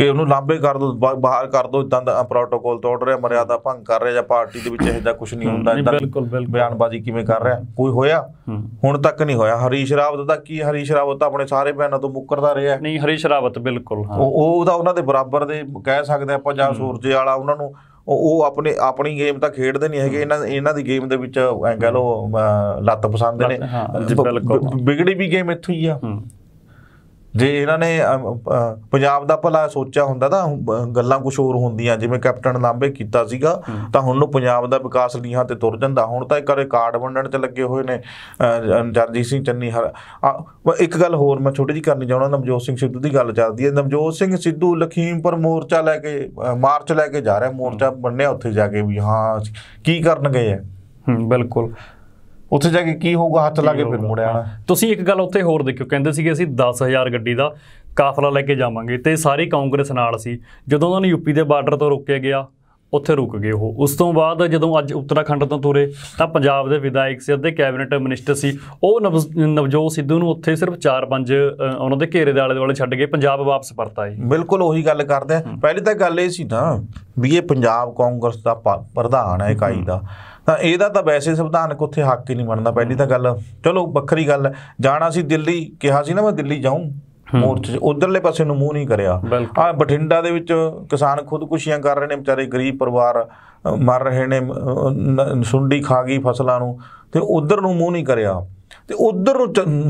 ਕਿ ਉਹਨੂੰ ਲਾਂਬੇ ਕਰ ਦੋ ਬਾਹਰ ਕਰ ਦੋ ਇਦਾਂ ਦਾ ਪ੍ਰੋਟੋਕੋਲ ਤੋੜ ਰਿਹਾ ਮਰਿਆਦਾ ਭੰਗ ਕਰ ਰਿਹਾ ਜਾਂ ਪਾਰਟੀ ਦੇ ਵਿੱਚ ਇਹੋ ਜਿਹਾ ਕੁਝ ਨਹੀਂ ਹੁੰਦਾ ਇਦਾਂ ਬਿਆਨਬਾਜ਼ੀ ਕਿਵੇਂ ਕਰ ਰਿਹਾ ਕੋਈ ਹੋਇਆ ਹੁਣ ਤੱਕ ਨਹੀਂ ਹੋਇਆ ਹਰੀਸ਼ ਰਾਵਤ ਦਾ ਕੀ ਹਰੀਸ਼ ਰਾਵਤ ਤਾਂ ਆਪਣੇ ਸਾਰੇ ਬਿਆਨਾਂ ਤੋਂ ਮੁੱਕਰਦਾ ਰਿਹਾ ਨਹੀਂ ਹਰੀਸ਼ ਰਾਵਤ ਬਿਲਕੁਲ ਉਹ ਉਹਦਾ ਉਹਨਾਂ ਦੇ ਬਰਾਬਰ ਦੇ ਕਹਿ ਸਕਦੇ ਆਪਾਂ ਜਾਂ ਸੂਰਜੇ ਵਾਲਾ ਉਹਨਾਂ ਨੂੰ ਉਹ ਆਪਣੇ ਆਪਣੀ ਗੇਮ ਤਾਂ ਖੇਡਦੇ ਨਹੀਂ ਹੈਗੇ ਇਹਨਾਂ ਇਹਨਾਂ ਦੀ ਗੇਮ ਦੇ ਵਿੱਚ ਐਂ ਕਹ ਲੋ ਲੱਤ ਪਸੰਦ ਨੇ ਬਿਗੜੀ ਵੀ ਗੇਮ ਇੱਥੋਂ ਹੀ ਆ ਜੇ ਇਹਨਾਂ ਨੇ ਪੰਜਾਬ ਦਾ ਭਲਾ ਸੋਚਿਆ ਹੁੰਦਾ ਤਾਂ ਗੱਲਾਂ ਕੁਝ ਹੋਰ ਹੁੰਦੀਆਂ ਜਿਵੇਂ ਕੈਪਟਨ ਲਾਂਬੇ ਕੀਤਾ ਸੀਗਾ ਤਾਂ ਹੁਣ ਨੂੰ ਪੰਜਾਬ ਦਾ ਵਿਕਾਸ ਲੀਹਾਂ ਤੇ ਤੁਰ ਜਾਂਦਾ ਹੁਣ ਤਾਂ ਇੱਕ ਰਿਕਾਰਡ ਵੰਡਣ ਤੇ ਲੱਗੇ ਹੋਏ ਨੇ ਜਰਜੀਤ ਸਿੰਘ ਚੰਨੀ ਹਰ ਇੱਕ ਗੱਲ ਹੋਰ ਮੈਂ ਛੋਟੀ ਜੀ ਕਰਨੀ ਚਾਹੁੰਦਾ ਨਵਜੋਤ ਸਿੰਘ ਸਿੱਧੂ ਦੀ ਗੱਲ ਚੱਲਦੀ ਹੈ ਨਵਜੋਤ ਸਿੰਘ ਸਿੱਧੂ ਲਖੀਮਪੁਰ ਮੋਰਚਾ ਲੈ ਕੇ ਮਾਰਚ ਲੈ ਕੇ ਜਾ ਰਿਹਾ ਮੋਰਚਾ ਬੰਨਿਆ ਉੱਥੇ ਜਾ ਕੇ ਵੀ ਹਾਂ ਕੀ ਕਰਨ ਗਏ ਆ ਬਿਲਕੁਲ ਉੱਥੇ ਜਾ ਕੇ ਕੀ ਹੋਊਗਾ ਹੱਥ ਲਾ ਕੇ ਫਿਰ ਮੁੜਿਆ ਤੁਸੀਂ ਇੱਕ ਗੱਲ ਉੱਥੇ ਹੋਰ ਦੇਖਿਓ ਕਹਿੰਦੇ ਸੀਗੇ ਅਸੀਂ 10000 ਗੱਡੀ ਦਾ ਕਾਫਲਾ ਲੈ ਕੇ ਜਾਵਾਂਗੇ ਤੇ ਸਾਰੀ ਕਾਂਗਰਸ ਨਾਲ ਸੀ ਜਦੋਂ ਉਹਨਾਂ ਨੇ ਯੂਪੀ ਦੇ ਬਾਰਡਰ ਤੋਂ ਰੋਕਿਆ ਗਿਆ ਉੱਥੇ ਰੁਕ ਗਏ ਉਹ ਉਸ ਤੋਂ ਬਾਅਦ ਜਦੋਂ ਅੱਜ ਉੱਤਰਾਖੰਡ ਤੋਂ ਤੁਰੇ ਤਾਂ ਪੰਜਾਬ ਦੇ ਵਿਧਾਇਕ ਸੀ ਅੱਧੇ ਕੈਬਨਿਟ ਮਿਨਿਸਟਰ ਸੀ ਉਹ ਨਵਜੋਤ ਸਿੱਧੂ ਨੂੰ ਉੱਥੇ ਸਿਰਫ 4-5 ਉਹਨਾਂ ਦੇ ਘੇਰੇ ਦੇ ਆਲੇ ਦੁਆਲੇ ਛੱਡ ਗਏ ਪੰਜਾਬ ਵਾਪਸ ਪਰਤਾ ਜੀ ਬਿਲਕੁਲ ਉਹੀ ਗੱਲ ਕਰਦੇ ਪਹਿਲੀ ਤਾਂ ਗੱਲ ਇਹ ਸੀ ਨਾ ਵੀ ਇਹ ਪੰਜਾਬ ਕਾਂਗਰਸ ਦਾ ਪ੍ਰਧਾਨ ਹੈ ਇਕਾਈ ਦਾ ਤਾਂ ਇਹਦਾ ਤਾਂ ਵੈਸੇ ਸੰਵਿਧਾਨਕ ਉੱਥੇ ਹੱਕ ਹੀ ਨਹੀਂ ਬਣਦਾ ਪਹਿਲੀ ਤਾਂ ਗੱਲ ਚਲੋ ਵੱਖਰੀ ਗੱਲ ਜਾਣਾ ਸੀ ਦਿੱਲੀ ਕਿਹਾ ਸੀ ਨਾ ਮੈਂ ਦਿੱਲੀ ਜਾਊਂ ਮੋਰਚੇ ਉਧਰਲੇ ਪਾਸੇ ਨੂੰ ਮੂੰਹ ਨਹੀਂ ਕਰਿਆ ਆ ਬਠਿੰਡਾ ਦੇ ਵਿੱਚ ਕਿਸਾਨ ਖੁਦਕੁਸ਼ੀਆਂ ਕਰ ਰਹੇ ਨੇ ਵਿਚਾਰੇ ਗਰੀਬ ਪਰਿਵਾਰ ਮਰ ਰਹੇ ਨੇ ਸੁੰਡੀ ਖਾ ਗਈ ਫਸਲਾਂ ਨੂੰ ਤੇ ਉਧਰ ਨੂੰ ਮੂੰਹ ਨਹੀਂ ਕਰਿਆ ਤੇ ਉਧਰ ਨੂੰ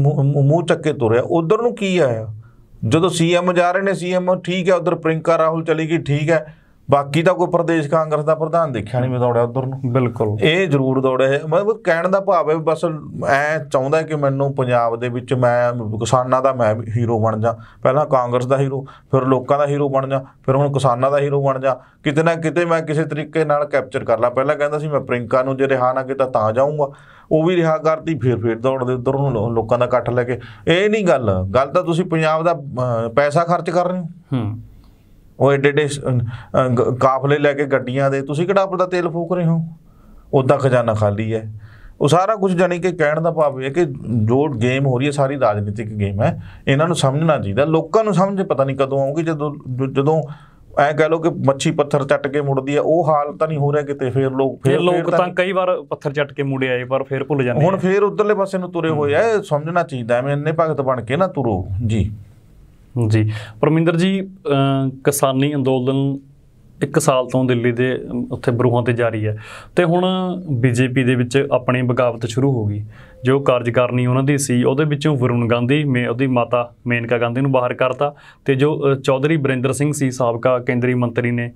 ਮੂੰਹ ਚੱਕੇ ਤੁਰਿਆ ਉਧਰ ਨੂੰ ਕੀ ਆਇਆ ਜਦੋਂ ਸੀਐਮ ਜਾ ਰਹੇ ਨੇ ਸੀਐਮ ਠੀਕ ਹੈ ਉਧਰ ਪ੍ਰਿੰਕਾ ਰਾਹੁਲ ਚਲੀ ਗਈ ਠੀਕ ਹੈ ਬਾਕੀ ਤਾਂ ਕੋਈ ਪ੍ਰਦੇਸ਼ ਕਾਂਗਰਸ ਦਾ ਪ੍ਰਧਾਨ ਦੇਖਿਆ ਨਹੀਂ ਮੈਂ ਦੌੜਿਆ ਉਧਰ ਨੂੰ ਬਿਲਕੁਲ ਇਹ ਜ਼ਰੂਰ ਦੌੜਿਆ ਮਤਲਬ ਕਹਿਣ ਦਾ ਭਾਵ ਹੈ ਬਸ ਐ ਚਾਹੁੰਦਾ ਕਿ ਮੈਨੂੰ ਪੰਜਾਬ ਦੇ ਵਿੱਚ ਮੈਂ ਕਿਸਾਨਾਂ ਦਾ ਮੈਂ ਹੀਰੋ ਬਣ ਜਾ ਪਹਿਲਾਂ ਕਾਂਗਰਸ ਦਾ ਹੀਰੋ ਫਿਰ ਲੋਕਾਂ ਦਾ ਹੀਰੋ ਬਣ ਜਾ ਫਿਰ ਹੁਣ ਕਿਸਾਨਾਂ ਦਾ ਹੀਰੋ ਬਣ ਜਾ ਕਿਤੇ ਨਾ ਕਿਤੇ ਮੈਂ ਕਿਸੇ ਤਰੀਕੇ ਨਾਲ ਕੈਪਚਰ ਕਰ ਲਾ ਪਹਿਲਾਂ ਕਹਿੰਦਾ ਸੀ ਮੈਂ ਪ੍ਰਿੰਕਾ ਨੂੰ ਜੇ ਰਿਹਾ ਨਾ ਕੀਤਾ ਤਾਂ ਜਾਊਂਗਾ ਉਹ ਵੀ ਰਿਹਾ ਕਰਦੀ ਫਿਰ ਫਿਰ ਦੌੜਦੇ ਉਧਰ ਨੂੰ ਲੋਕਾਂ ਦਾ ਇਕੱਠ ਲੈ ਕੇ ਇਹ ਨਹੀਂ ਗੱਲ ਗੱਲ ਤਾਂ ਤੁਸੀਂ ਪੰਜਾਬ ਦਾ ਪੈਸਾ ਖਰਚ ਕਰ ਰਹੇ ਹੋ ਹੂੰ ਉਹ ਏਡੇ ਏਡੇ ਕਾਫਲੇ ਲੈ ਕੇ ਗੱਡੀਆਂ ਦੇ ਤੁਸੀਂ ਕਿਹੜਾ ਆਪਣਾ ਤੇਲ ਫੂਕ ਰਹੇ ਹੋ ਉਦਾਂ ਖਜ਼ਾਨਾ ਖਾਲੀ ਹੈ ਉਹ ਸਾਰਾ ਕੁਝ ਜਾਨੀ ਕਿ ਕਹਿਣ ਦਾ ਭਾਵ ਇਹ ਕਿ ਜੋ ਗੇਮ ਹੋ ਰਹੀ ਹੈ ਸਾਰੀ ਰਾਜਨੀਤਿਕ ਗੇਮ ਹੈ ਇਹਨਾਂ ਨੂੰ ਸਮਝਣਾ ਚਾਹੀਦਾ ਲੋਕਾਂ ਨੂੰ ਸਮਝ ਪਤਾ ਨਹੀਂ ਕਦੋਂ ਆਉਂਗੀ ਜਦੋਂ ਜਦੋਂ ਐ ਕਹ ਲੋ ਕਿ ਮੱਛੀ ਪੱਥਰ ਚੱਟ ਕੇ ਮੁੜਦੀ ਆ ਉਹ ਹਾਲ ਤਾਂ ਨਹੀਂ ਹੋ ਰਿਹਾ ਕਿਤੇ ਫੇਰ ਲੋਕ ਫੇਰ ਲੋਕ ਤਾਂ ਕਈ ਵਾਰ ਪੱਥਰ ਚੱਟ ਕੇ ਮੁੜੇ ਆਏ ਪਰ ਫੇਰ ਭੁੱਲ ਜਾਂਦੇ ਹੁਣ ਫੇਰ ਉਧਰਲੇ ਪਾਸੇ ਨੂੰ ਤੁਰੇ ਹੋਏ ਆ ਸਮਝਣਾ ਚਾਹੀਦਾ ਐਵੇਂ ਇੰਨੇ ਭਗਤ ਬਣ ਕੇ ਨਾ ਤੁਰੋ ਜੀ ਜੀ ਪਰਮਿੰਦਰ ਜੀ ਕਿਸਾਨੀ ਅੰਦੋਲਨ ਇੱਕ ਸਾਲ ਤੋਂ ਦਿੱਲੀ ਦੇ ਉੱਥੇ ਬਰੂਹਾਂ ਤੇ ਜਾਰੀ ਹੈ ਤੇ ਹੁਣ ਬੀਜੇਪੀ ਦੇ ਵਿੱਚ ਆਪਣੀ ਬਗਾਵਤ ਸ਼ੁਰੂ ਹੋ ਗਈ ਜੋ ਕਾਰਜਕਾਰਨੀ ਉਹਨਾਂ ਦੀ ਸੀ ਉਹਦੇ ਵਿੱਚੋਂ ਵਰੁਣ ਗਾਂਧੀ ਮੇ ਉਹਦੀ ਮਾਤਾ ਮੇਨਕਾ ਗਾਂਧੀ ਨੂੰ ਬਾਹਰ ਕਰਤਾ ਤੇ ਜੋ ਚੌਧਰੀ ਬਰਿੰਦਰ ਸਿੰਘ ਸੀ ਸਾਬਕਾ ਕੇਂਦਰੀ ਮੰਤਰੀ ਨੇ